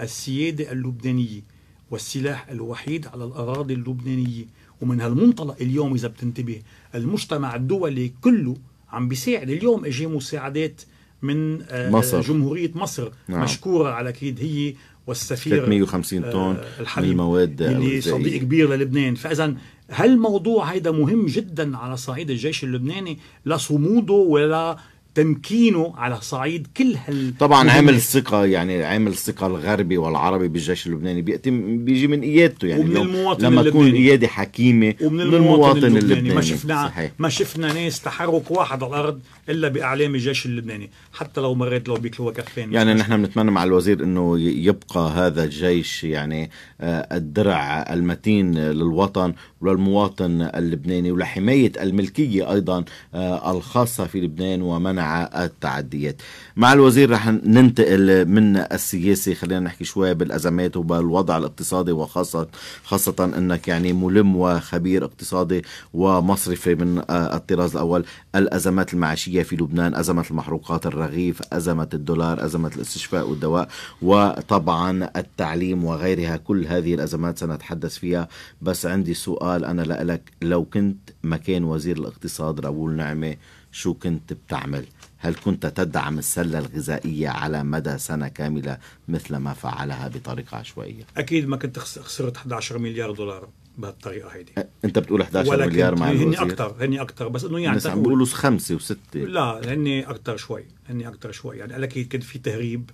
السيادة اللبنانية والسلاح الوحيد على الأراضي اللبنانية ومن هالمنطلق اليوم إذا بتنتبه المجتمع الدولي كله عم بيساعد اليوم اجي مساعدات من آه، مصر. جمهورية مصر نعم. مشكورة على كيد هي والسفير 350 طن آه، من المواد اللي صديق كبير للبنان فاذا هالموضوع هيدا مهم جدا على صعيد الجيش اللبناني لصموده ولا تمكينه على صعيد كل هال طبعا عامل الثقه يعني عامل الثقه الغربي والعربي بالجيش اللبناني بيأتي بيجي من قيادته يعني ومن المواطن لما تكون قياده حكيمه ومن المواطن, المواطن اللبناني, اللبناني ما شفنا صحيح. ما شفنا ناس تحرك واحد على الارض الا باعلام الجيش اللبناني حتى لو مريت لو بيكلوا كفين يعني نحن بنتمنى مع الوزير انه يبقى هذا الجيش يعني آه، الدرع المتين للوطن وللمواطن اللبناني ولحمايه الملكيه ايضا آه، الخاصه في لبنان ومنع التعديات مع الوزير رح ننتقل من السياسي خلينا نحكي شوي بالأزمات وبالوضع الاقتصادي وخاصة خاصة أنك يعني ملم وخبير اقتصادي ومصرفي من آه، الطراز الأول الأزمات المعيشية في لبنان أزمة المحروقات الرغيف أزمة الدولار أزمة الاستشفاء والدواء وطبعا التعليم وغيرها كل هذه الأزمات سنتحدث فيها بس عندي سؤال أنا لك لو كنت مكان وزير الاقتصاد راؤول نعمة شو كنت بتعمل؟ هل كنت تدعم السلة الغذائية على مدى سنة كاملة مثل ما فعلها بطريقة عشوائية؟ أكيد ما كنت خسرت 11 مليار دولار بهالطريقه هيدي انت بتقول 11 مليار مع الوزير هن اكثر هن اكثر بس انه يعني الناس عم بيقولوا خمسه وسته لا هن اكثر شوي هن اكثر شوي يعني قال لك كان في تهريب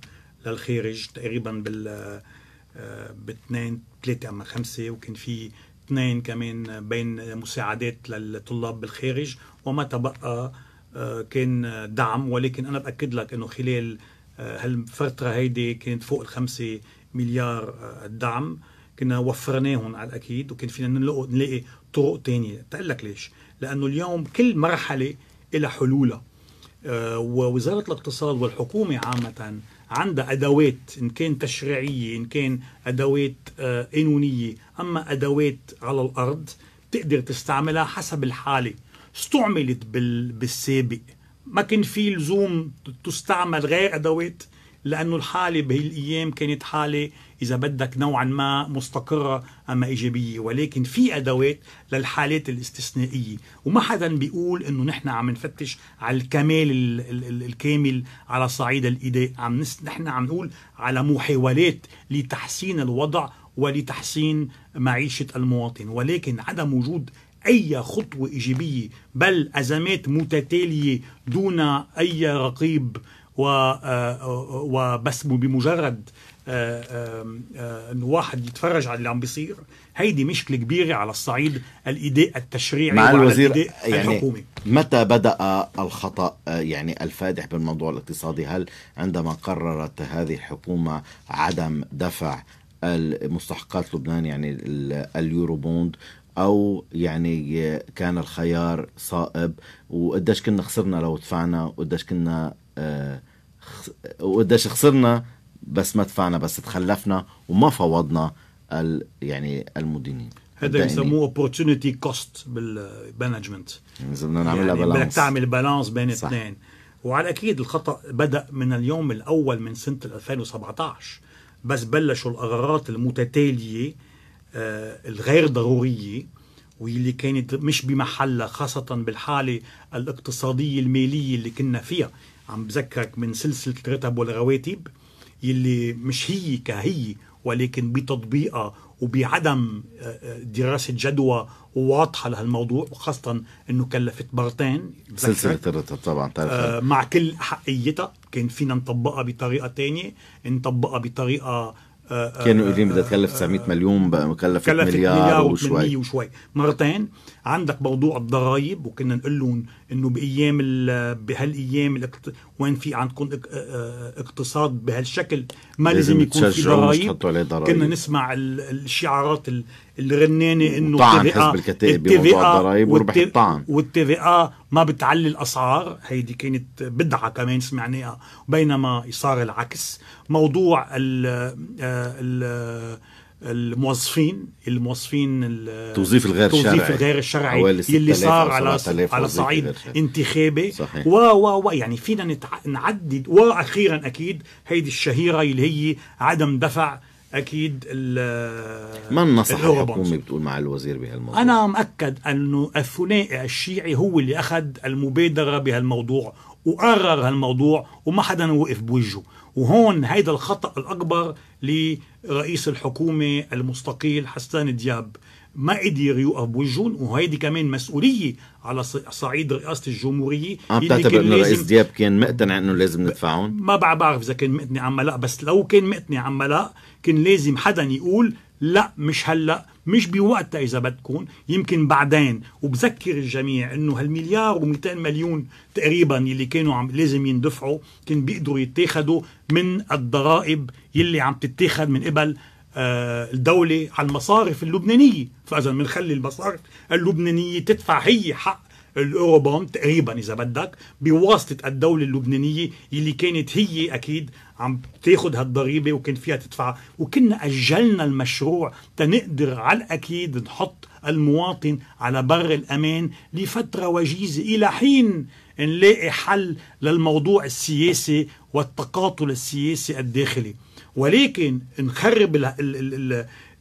للخارج تقريبا بال آه، باثنين ثلاثه اما خمسه وكان في اثنين كمان بين مساعدات للطلاب بالخارج وما تبقى آه، كان دعم ولكن انا باكد لك انه خلال آه، هالفتره هيدي كانت فوق الخمسة مليار الدعم آه، كنا وفرناهم على الاكيد وكان فينا نلاقي طرق ثانيه تقول لك ليش لانه اليوم كل مرحله لها حلولها ووزاره الاقتصاد والحكومه عامه عندها ادوات ان كان تشريعيه ان كان ادوات قانونيه اما ادوات على الارض تقدر تستعملها حسب الحاله استعملت بالسابق ما كان في لزوم تستعمل غير أدوات لأنه الحالة بهالأيام كانت حالة إذا بدك نوعا ما مستقرة أما إيجابية ولكن في أدوات للحالات الاستثنائية وما حدا بيقول أنه نحن عم نفتش على الكمال الكامل على صعيد الإيداء عم نحن عم نقول على محاولات لتحسين الوضع ولتحسين معيشة المواطن ولكن عدم وجود أي خطوة إيجابية بل أزمات متتالية دون أي رقيب آه، آه، وبس بمجرد آه، انه واحد يتفرج على اللي عم بيصير هيدي مشكله كبيره على الصعيد الاداء التشريعي مع الوزير يعني الحكومي متى بدا الخطا يعني الفادح بالموضوع الاقتصادي هل عندما قررت هذه الحكومه عدم دفع المستحقات لبنان يعني اليورو بوند او يعني كان الخيار صائب وقديش كنا خسرنا لو دفعنا وقديش كنا آه، وقديش خسرنا بس ما دفعنا بس تخلفنا وما فوضنا ال يعني المدينين هذا يسموه opportunity cost بالمانجمنت اذا بدنا نعملها يعني بدك تعمل بالانس بين الاثنين وعلى اكيد الخطا بدا من اليوم الاول من سنه 2017 بس بلشوا الاغراض المتتاليه آه، الغير ضرورية واللي كانت مش بمحلها خاصة بالحالة الاقتصادية المالية اللي كنا فيها عم بذكرك من سلسلة الرتب والرواتب يلي مش هي كهي ولكن بتطبيقها وبعدم آه، آه، دراسة جدوى واضحة لهالموضوع وخاصة أنه كلفت مرتين سلسلة الرتب طبعا مع كل حقيتها كان فينا نطبقها بطريقة تانية نطبقها بطريقة كانوا كان بدها تكلف 900 مليون بقى مكلف مليار, مليار وشوي وشوي مرتين عندك موضوع الضرائب وكنا نقول لهم انه بايام بهالايام وين في عندكم اقتصاد بهالشكل ما لازم, لازم يكون في ضرائب كنا نسمع الشعارات اللي غناني انه طعن حزب الكتائب بموضوع الضرائب وربح الطعن اه ما بتعلي الاسعار هيدي كانت بدعه كمان سمعناها بينما صار العكس موضوع ال آه، ال آه، الموظفين الموظفين التوظيف الغير شرعي الشرعي التوظيف الغير الشرعي اللي صار على على صعيد انتخابي و و و يعني فينا نعدد واخيرا اكيد هيدي الشهيره اللي هي عدم دفع اكيد ما النصح الحكومي بتقول مع الوزير بهالموضوع انا مأكد انه الثنائي الشيعي هو اللي اخذ المبادره بهالموضوع وقرر هالموضوع وما حدا وقف بوجهه وهون هيدا الخطا الاكبر لرئيس الحكومه المستقيل حسان دياب ما قدر يوقف بوجهه وهيدي كمان مسؤوليه على صعيد رئاسه الجمهوريه عم بتعتبر انه الرئيس دياب كان مقتنع انه لازم ندفعهم؟ ما بعرف اذا كان مقتنع عم لا بس لو كان مقتنع عم لا كان لازم حدا يقول لا مش هلا مش بوقتها اذا بدكم يمكن بعدين وبذكر الجميع انه هالمليار و200 مليون تقريبا يلي كانوا عم لازم يندفعوا كان بيقدروا يتاخدوا من الضرائب يلي عم تتاخد من قبل آه الدولة على المصارف اللبنانية فإذا بنخلي المصارف اللبنانية تدفع هي حق الاوروبوند تقريبا اذا بدك بواسطه الدوله اللبنانيه اللي كانت هي اكيد عم تاخذ هالضريبه وكان فيها تدفع وكنا اجلنا المشروع تنقدر على الاكيد نحط المواطن على بر الامان لفتره وجيزه الى حين نلاقي حل للموضوع السياسي والتقاطل السياسي الداخلي ولكن نخرب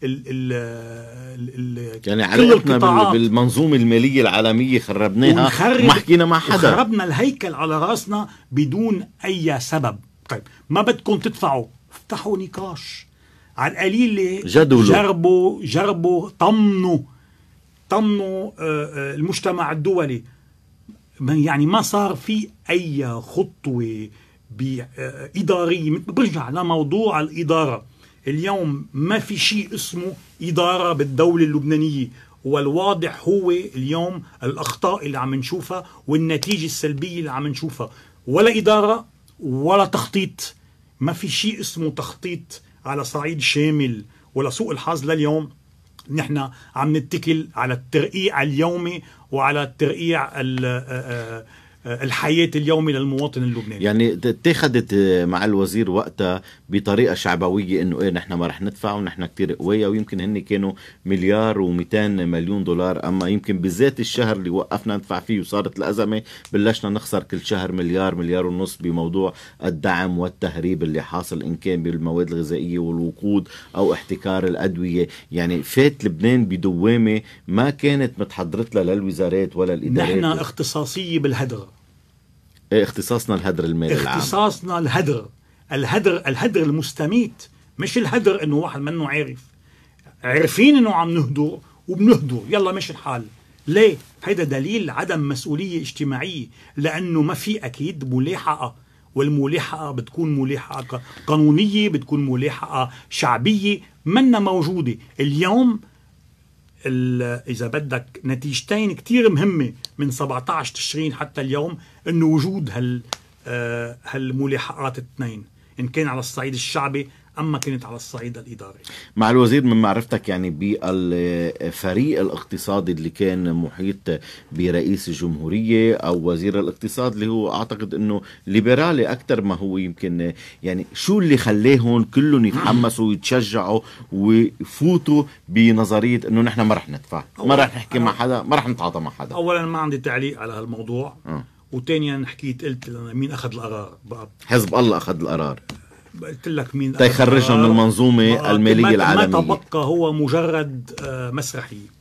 ال ال ال يعني علاقتنا بالمنظومه الماليه العالميه خربناها وما حكينا مع حدا خربنا الهيكل على راسنا بدون اي سبب طيب ما بدكم تدفعوا افتحوا نقاش على القليل جدولوا جربوا جربوا طمنوا طمنوا آه، آه، المجتمع الدولي يعني ما صار في اي خطوه آه، اداريه برجع لموضوع الاداره اليوم ما في شيء اسمه إدارة بالدولة اللبنانية والواضح هو اليوم الأخطاء اللي عم نشوفها والنتيجة السلبية اللي عم نشوفها ولا إدارة ولا تخطيط ما في شيء اسمه تخطيط على صعيد شامل ولسوء الحظ لليوم نحن عم نتكل على الترقيع اليومي وعلى الترقيع آه، آه، آه، الحياة اليومي للمواطن اللبناني يعني اتخذت آه، مع الوزير وقتها بطريقة شعبوية انه ايه نحن ما رح ندفع ونحن كتير قوية ويمكن هن كانوا مليار و200 مليون دولار اما يمكن بذات الشهر اللي وقفنا ندفع فيه وصارت الازمة بلشنا نخسر كل شهر مليار مليار ونص بموضوع الدعم والتهريب اللي حاصل ان كان بالمواد الغذائية والوقود او احتكار الادوية يعني فات لبنان بدوامة ما كانت متحضرت لها للوزارات ولا الادارات نحن اختصاصية بالهدغة إيه، اختصاصنا الهدر المالي العام اختصاصنا الهدر الهدر الهدر المستميت مش الهدر انه واحد منه عارف عارفين انه عم نهدر وبنهدر يلا ماشي الحال ليه؟ هيدا دليل عدم مسؤولية اجتماعية لأنه ما في أكيد ملاحقة والملاحقة بتكون ملاحقة قانونية بتكون ملاحقة شعبية منا موجودة اليوم إذا بدك نتيجتين كتير مهمة من 17 تشرين حتى اليوم انه وجود هال آه، هالملاحقات الاثنين ان كان على الصعيد الشعبي اما كانت على الصعيد الاداري مع الوزير من معرفتك يعني بالفريق الاقتصادي اللي كان محيط برئيس الجمهوريه او وزير الاقتصاد اللي هو اعتقد انه ليبرالي اكثر ما هو يمكن يعني شو اللي خلاهم كلهم يتحمسوا ويتشجعوا ويفوتوا بنظريه انه نحن ما رح ندفع ما رح نحكي مع حدا ما رح نتعاطى مع حدا اولا ما عندي تعليق على هالموضوع أه. وثانيا حكيت قلت مين اخذ القرار بقى حزب الله اخذ القرار قلت لك مين تخرجنا من المنظومه الماليه العالميه ما تبقى هو مجرد آه، مسرحيه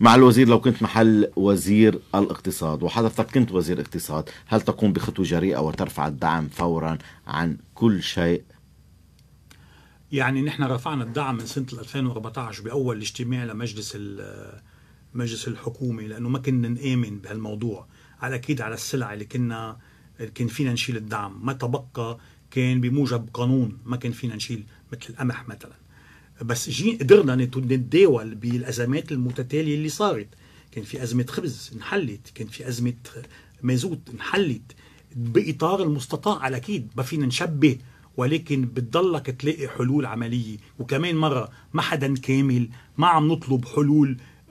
مع الوزير لو كنت محل وزير الاقتصاد وحضرتك كنت وزير اقتصاد هل تقوم بخطوة جريئة وترفع الدعم فورا عن كل شيء يعني نحن رفعنا الدعم من سنة 2014 بأول اجتماع لمجلس آه، مجلس الحكومة لأنه ما كنا نآمن بهالموضوع على أكيد على السلع اللي كنا كان فينا نشيل الدعم ما تبقى كان بموجب قانون ما كان فينا نشيل مثل القمح مثلا بس جي قدرنا نتداول بالازمات المتتاليه اللي صارت كان في ازمه خبز انحلت كان في ازمه مازوت انحلت باطار المستطاع اكيد ما فينا نشبه ولكن بتضلك تلاقي حلول عمليه وكمان مره ما حدا كامل ما عم نطلب حلول 99.99%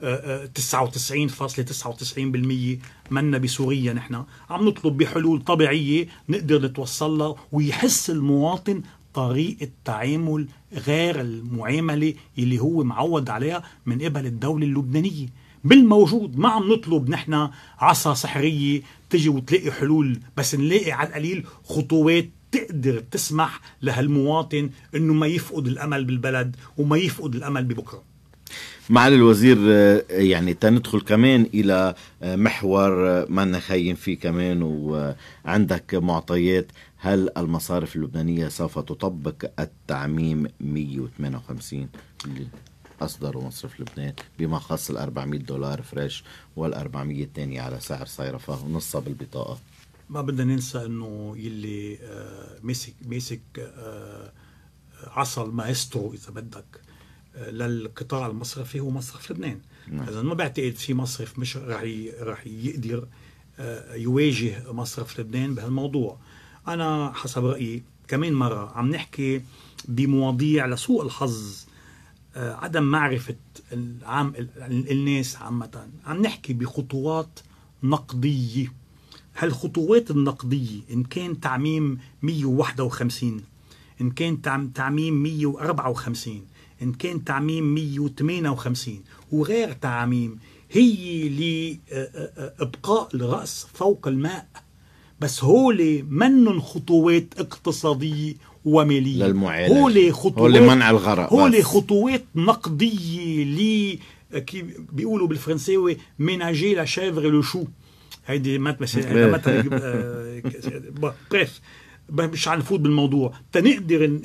منا بسوريا نحن عم نطلب بحلول طبيعية نقدر نتوصل لها ويحس المواطن طريقة تعامل غير المعاملة اللي هو معود عليها من قبل الدولة اللبنانية بالموجود ما عم نطلب نحن عصا سحرية تجي وتلاقي حلول بس نلاقي على القليل خطوات تقدر تسمح لهالمواطن انه ما يفقد الامل بالبلد وما يفقد الامل ببكره معالي الوزير آه، يعني تندخل كمان الى آه، محور آه، ما نخيم فيه كمان وعندك معطيات هل المصارف اللبنانيه سوف تطبق التعميم 158 اللي اصدره مصرف لبنان بما خص ال 400 دولار فريش وال 400 الثانيه على سعر صيرفه ونصها بالبطاقه ما بدنا ننسى انه يلي مسك مسك عصا المايسترو اذا بدك للقطاع المصرفي هو مصرف لبنان نعم. اذا ما بعتقد في مصرف مش راح راح يقدر آه، يواجه مصرف لبنان بهالموضوع انا حسب رايي كمان مره عم نحكي بمواضيع لسوء الحظ آه، عدم معرفه العام الناس عامه عم نحكي بخطوات نقديه هالخطوات النقديه ان كان تعميم 151 ان كان تعميم 154 إن كان تعميم 158 وغير تعميم هي لإبقاء آه، آه، آه، الرأس فوق الماء بس هولي منن خطوات اقتصادية ومالية للمعالجة هولي خطوات هولي منع الغرق هولي خطوات نقدية ل كي بيقولوا بالفرنساوي ميناجي لا شيفر لو شو هيدي مات بريف مش هنفوت بالموضوع تنقدر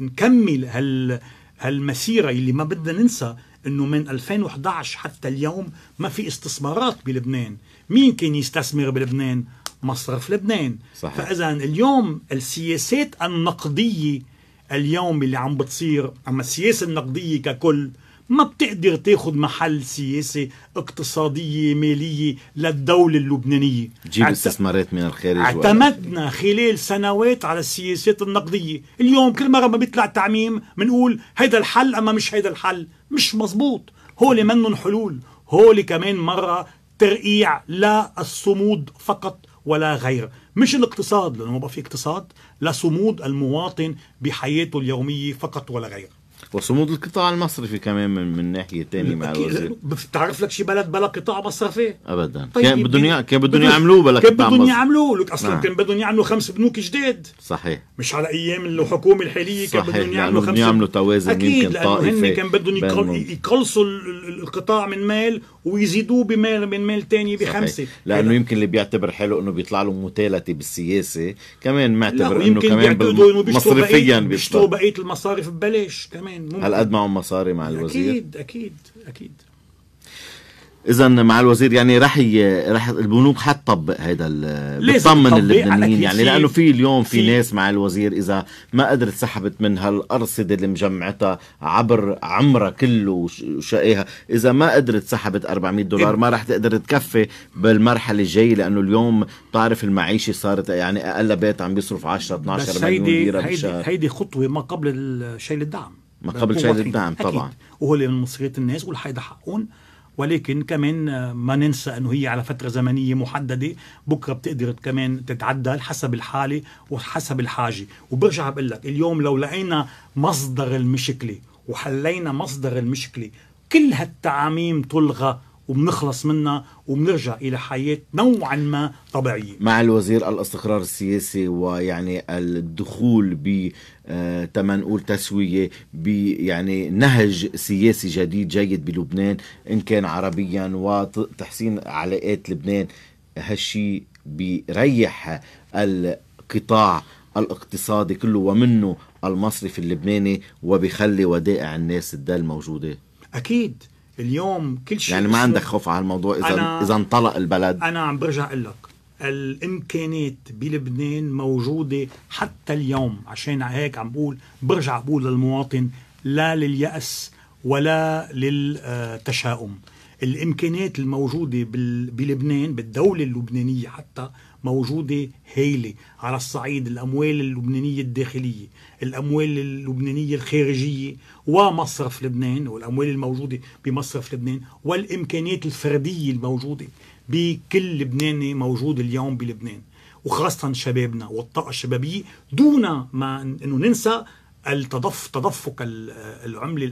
نكمل هال هالمسيرة اللي ما بدنا ننسى انه من 2011 حتى اليوم ما في استثمارات بلبنان مين كان يستثمر بلبنان مصرف لبنان صحيح. فاذا اليوم السياسات النقديه اليوم اللي عم بتصير اما السياسه النقديه ككل ما بتقدر تاخذ محل سياسي اقتصادية مالية للدولة اللبنانية تجيب عت... استثمارات من الخارج اعتمدنا و... خلال سنوات على السياسات النقدية اليوم كل مرة ما بيطلع تعميم بنقول هيدا الحل أما مش هيدا الحل مش مزبوط هول منن حلول هول كمان مرة ترقيع لا الصمود فقط ولا غير مش الاقتصاد لأنه ما في اقتصاد لا صمود المواطن بحياته اليومية فقط ولا غير وصمود القطاع المصرفي كمان من, من ناحيه ثانيه مع الوزير بتعرف لك شي بلد بلا قطاع مصرفي ابدا طيب كان بدهم كان بدهم يعملوه بلا قطاع كان بدهم يعملوه لك اصلا نعم. كان بدهم يعملوا خمس بنوك جداد صحيح مش على ايام الحكومه الحاليه كان بدهم يعملوا يعني خمس يعملوا توازن اكيد لانه هن كان بدهم يقلصوا القطاع من مال ويزيدوه بمال من مال ثاني بخمسه لانه يمكن اللي بيعتبر حاله انه بيطلع له متالته بالسياسه كمان معتبر انه كمان مصرفيا بيشتروا بقيه المصارف ببلاش كمان كمان ممكن هل أجمعوا مصاري مع الوزير؟ أكيد أكيد أكيد اذا مع الوزير يعني راح راح البنوك حتطبق هذا بتطمن اللبنانيين يعني, يعني لانه في اليوم في, ناس مع الوزير اذا ما قدرت سحبت من هالارصده اللي مجمعتها عبر عمرها كله وشقيها اذا ما قدرت سحبت 400 دولار ما راح تقدر تكفي بالمرحله الجايه لانه اليوم بتعرف المعيشه صارت يعني اقل بيت عم بيصرف 10 12 مليون ليره هيدي هيدي خطوه ما قبل شيل الدعم ما قبل شيء الدعم طبعا وهو اللي من مصريه الناس واللي حقون ولكن كمان ما ننسى انه هي على فتره زمنيه محدده بكره بتقدر كمان تتعدل حسب الحاله وحسب الحاجه وبرجع بقول لك اليوم لو لقينا مصدر المشكله وحلينا مصدر المشكله كل هالتعاميم تلغى وبنخلص منها وبنرجع الى حياه نوعا ما طبيعيه مع الوزير الاستقرار السياسي ويعني الدخول ب آه، تما نقول تسويه ب يعني نهج سياسي جديد جيد بلبنان ان كان عربيا وتحسين علاقات لبنان هالشي بيريح القطاع الاقتصادي كله ومنه المصرف اللبناني وبيخلي ودائع الناس الدال موجوده اكيد اليوم كل شيء يعني ما عندك خوف على الموضوع اذا اذا انطلق البلد انا عم برجع اقول لك الامكانيات بلبنان موجوده حتى اليوم عشان هيك عم بقول برجع بقول للمواطن لا للياس ولا للتشاؤم الامكانيات الموجوده بلبنان بالدوله اللبنانيه حتى موجودة هايلة على الصعيد الأموال اللبنانية الداخلية الأموال اللبنانية الخارجية ومصرف لبنان والأموال الموجودة بمصرف لبنان والإمكانيات الفردية الموجودة بكل لبناني موجود اليوم بلبنان وخاصة شبابنا والطاقة الشبابية دون ما أنه ننسى التدفق تدفق العملة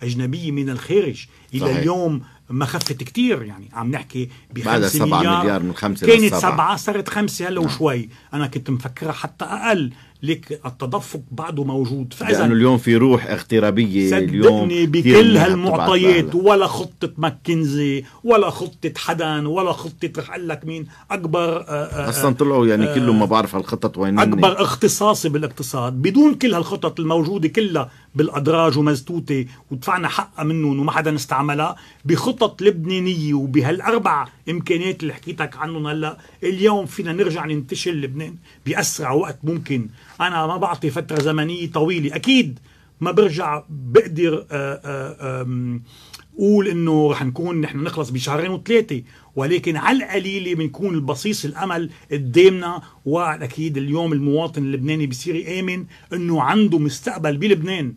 الأجنبية من الخارج إلى صحيح. اليوم ما خفت كتير يعني عم نحكي بخمسة مليار, مليار من خمسة كانت سبعة صارت خمسة هلا وشوي نعم. أنا كنت مفكرها حتى أقل لك التدفق بعده موجود فاذا لانه اليوم في روح اغترابيه صدقني اليوم بكل هالمعطيات ولا خطه ماكنزي ولا خطه حدن ولا خطه رح اقول لك مين اكبر آه، آه، آه، اصلا طلعوا يعني كله ما بعرف هالخطط وين اكبر اختصاصي بالاقتصاد بدون كل هالخطط الموجوده كلها بالادراج ومزتوته ودفعنا حقها منهم وما حدا استعملها بخطط لبنانيه وبهالاربع امكانيات اللي حكيتك عنهم هلا اليوم فينا نرجع ننتشل لبنان باسرع وقت ممكن انا ما بعطي فتره زمنيه طويله اكيد ما برجع بقدر آه، آه، قول انه رح نكون نحن نخلص بشهرين وثلاثه ولكن على القليله بنكون البصيص الامل قدامنا واكيد اليوم المواطن اللبناني بصير يامن انه عنده مستقبل بلبنان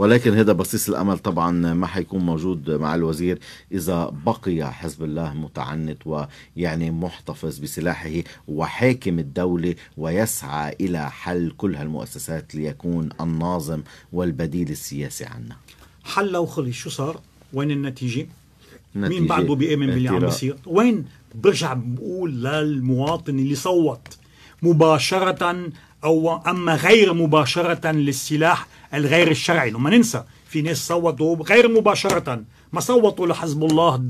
ولكن هذا بصيص الامل طبعا ما حيكون موجود مع الوزير اذا بقي حزب الله متعنت ويعني محتفظ بسلاحه وحاكم الدوله ويسعى الى حل كل هالمؤسسات ليكون الناظم والبديل السياسي عنا حل وخلص شو صار وين النتيجه مين بعده بيامن باللي عم بيصير وين برجع بقول للمواطن اللي صوت مباشره أو أما غير مباشرة للسلاح الغير الشرعي لما ننسى في ناس صوتوا غير مباشرة ما صوتوا لحزب الله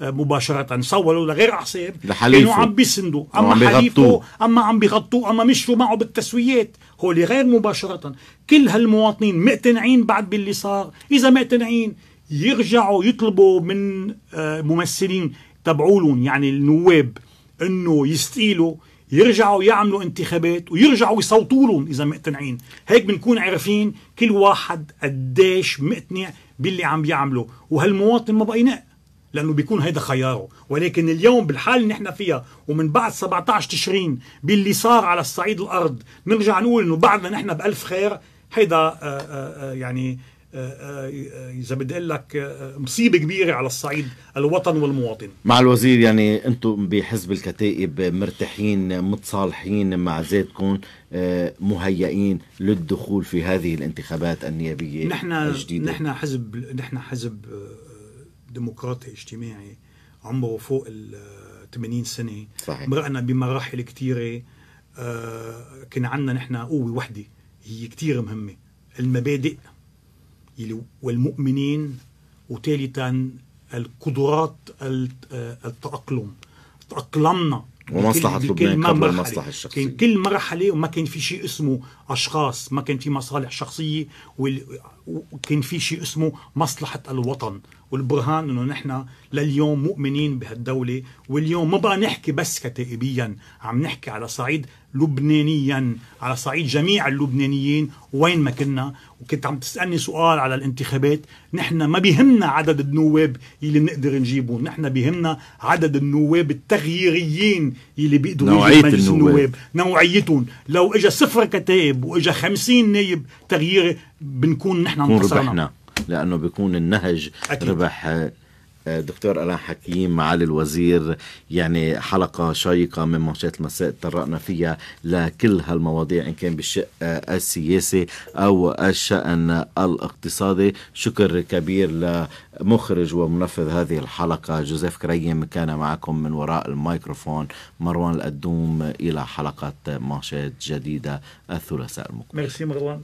آه، مباشرة صوتوا لغير أحزاب لانه عم بيسندوا أما عم حليفه أما عم بيغطوه أما مشوا معه بالتسويات هو غير مباشرة كل هالمواطنين مقتنعين بعد باللي صار إذا مقتنعين يرجعوا يطلبوا من آه، ممثلين تبعولهم يعني النواب انه يستقيلوا يرجعوا يعملوا انتخابات ويرجعوا يصوتوا لهم اذا مقتنعين هيك بنكون عارفين كل واحد قديش مقتنع باللي عم بيعمله، وهالمواطن ما بقى ينق لانه بيكون هيدا خياره ولكن اليوم بالحال اللي نحن فيها ومن بعد 17 تشرين باللي صار على الصعيد الارض نرجع نقول انه بعدنا نحن بالف خير هيدا آآ آه، آآ آه، آه، يعني آه، آه، آه، اذا بدي اقول لك مصيبه كبيره على الصعيد الوطن والمواطن مع الوزير يعني انتم بحزب الكتائب مرتاحين متصالحين مع ذاتكم مهيئين للدخول في هذه الانتخابات النيابيه نحن الجديده نحن حزب نحن حزب ديمقراطي اجتماعي عمره فوق ال 80 سنه صحيح. مرقنا بمراحل كثيره كان عندنا نحن قوه وحده هي كثير مهمه المبادئ والمؤمنين وثالثا القدرات التأقلم تأقلمنا ومصلحة لبنان قبل المصلحة الشخصية كان كل مرحلة وما كان في شيء اسمه اشخاص ما كان في مصالح شخصيه وكان في شيء اسمه مصلحه الوطن والبرهان انه نحن لليوم مؤمنين بهالدوله واليوم ما بقى نحكي بس كتائبيا عم نحكي على صعيد لبنانيا على صعيد جميع اللبنانيين وين ما كنا وكنت عم تسالني سؤال على الانتخابات نحن ما بيهمنا عدد النواب اللي بنقدر نجيبه نحن بيهمنا عدد النواب التغييريين اللي بيقدروا مجلس النواب. النواب نوعيتهم لو اجى صفر كتائب نايب واجا 50 نايب تغيير بنكون نحن انتصرنا لانه بيكون النهج أكيد. ربح آه، دكتور ألان حكيم معالي الوزير يعني حلقة شيقة من منشات المساء تطرقنا فيها لكل هالمواضيع إن كان بالشق السياسي أو الشأن الاقتصادي شكر كبير مخرج ومنفذ هذه الحلقة جوزيف كريم كان معكم من وراء الميكروفون مروان الأدوم إلى حلقة مانشيت جديدة الثلاثاء المقبل ميرسي مروان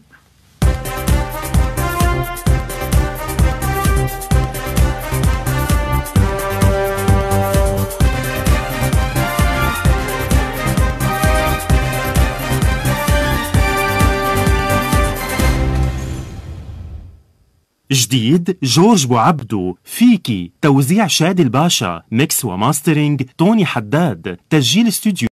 جديد جورج بوعبدو فيكي توزيع شادي الباشا ميكس وماسترينج توني حداد تسجيل استوديو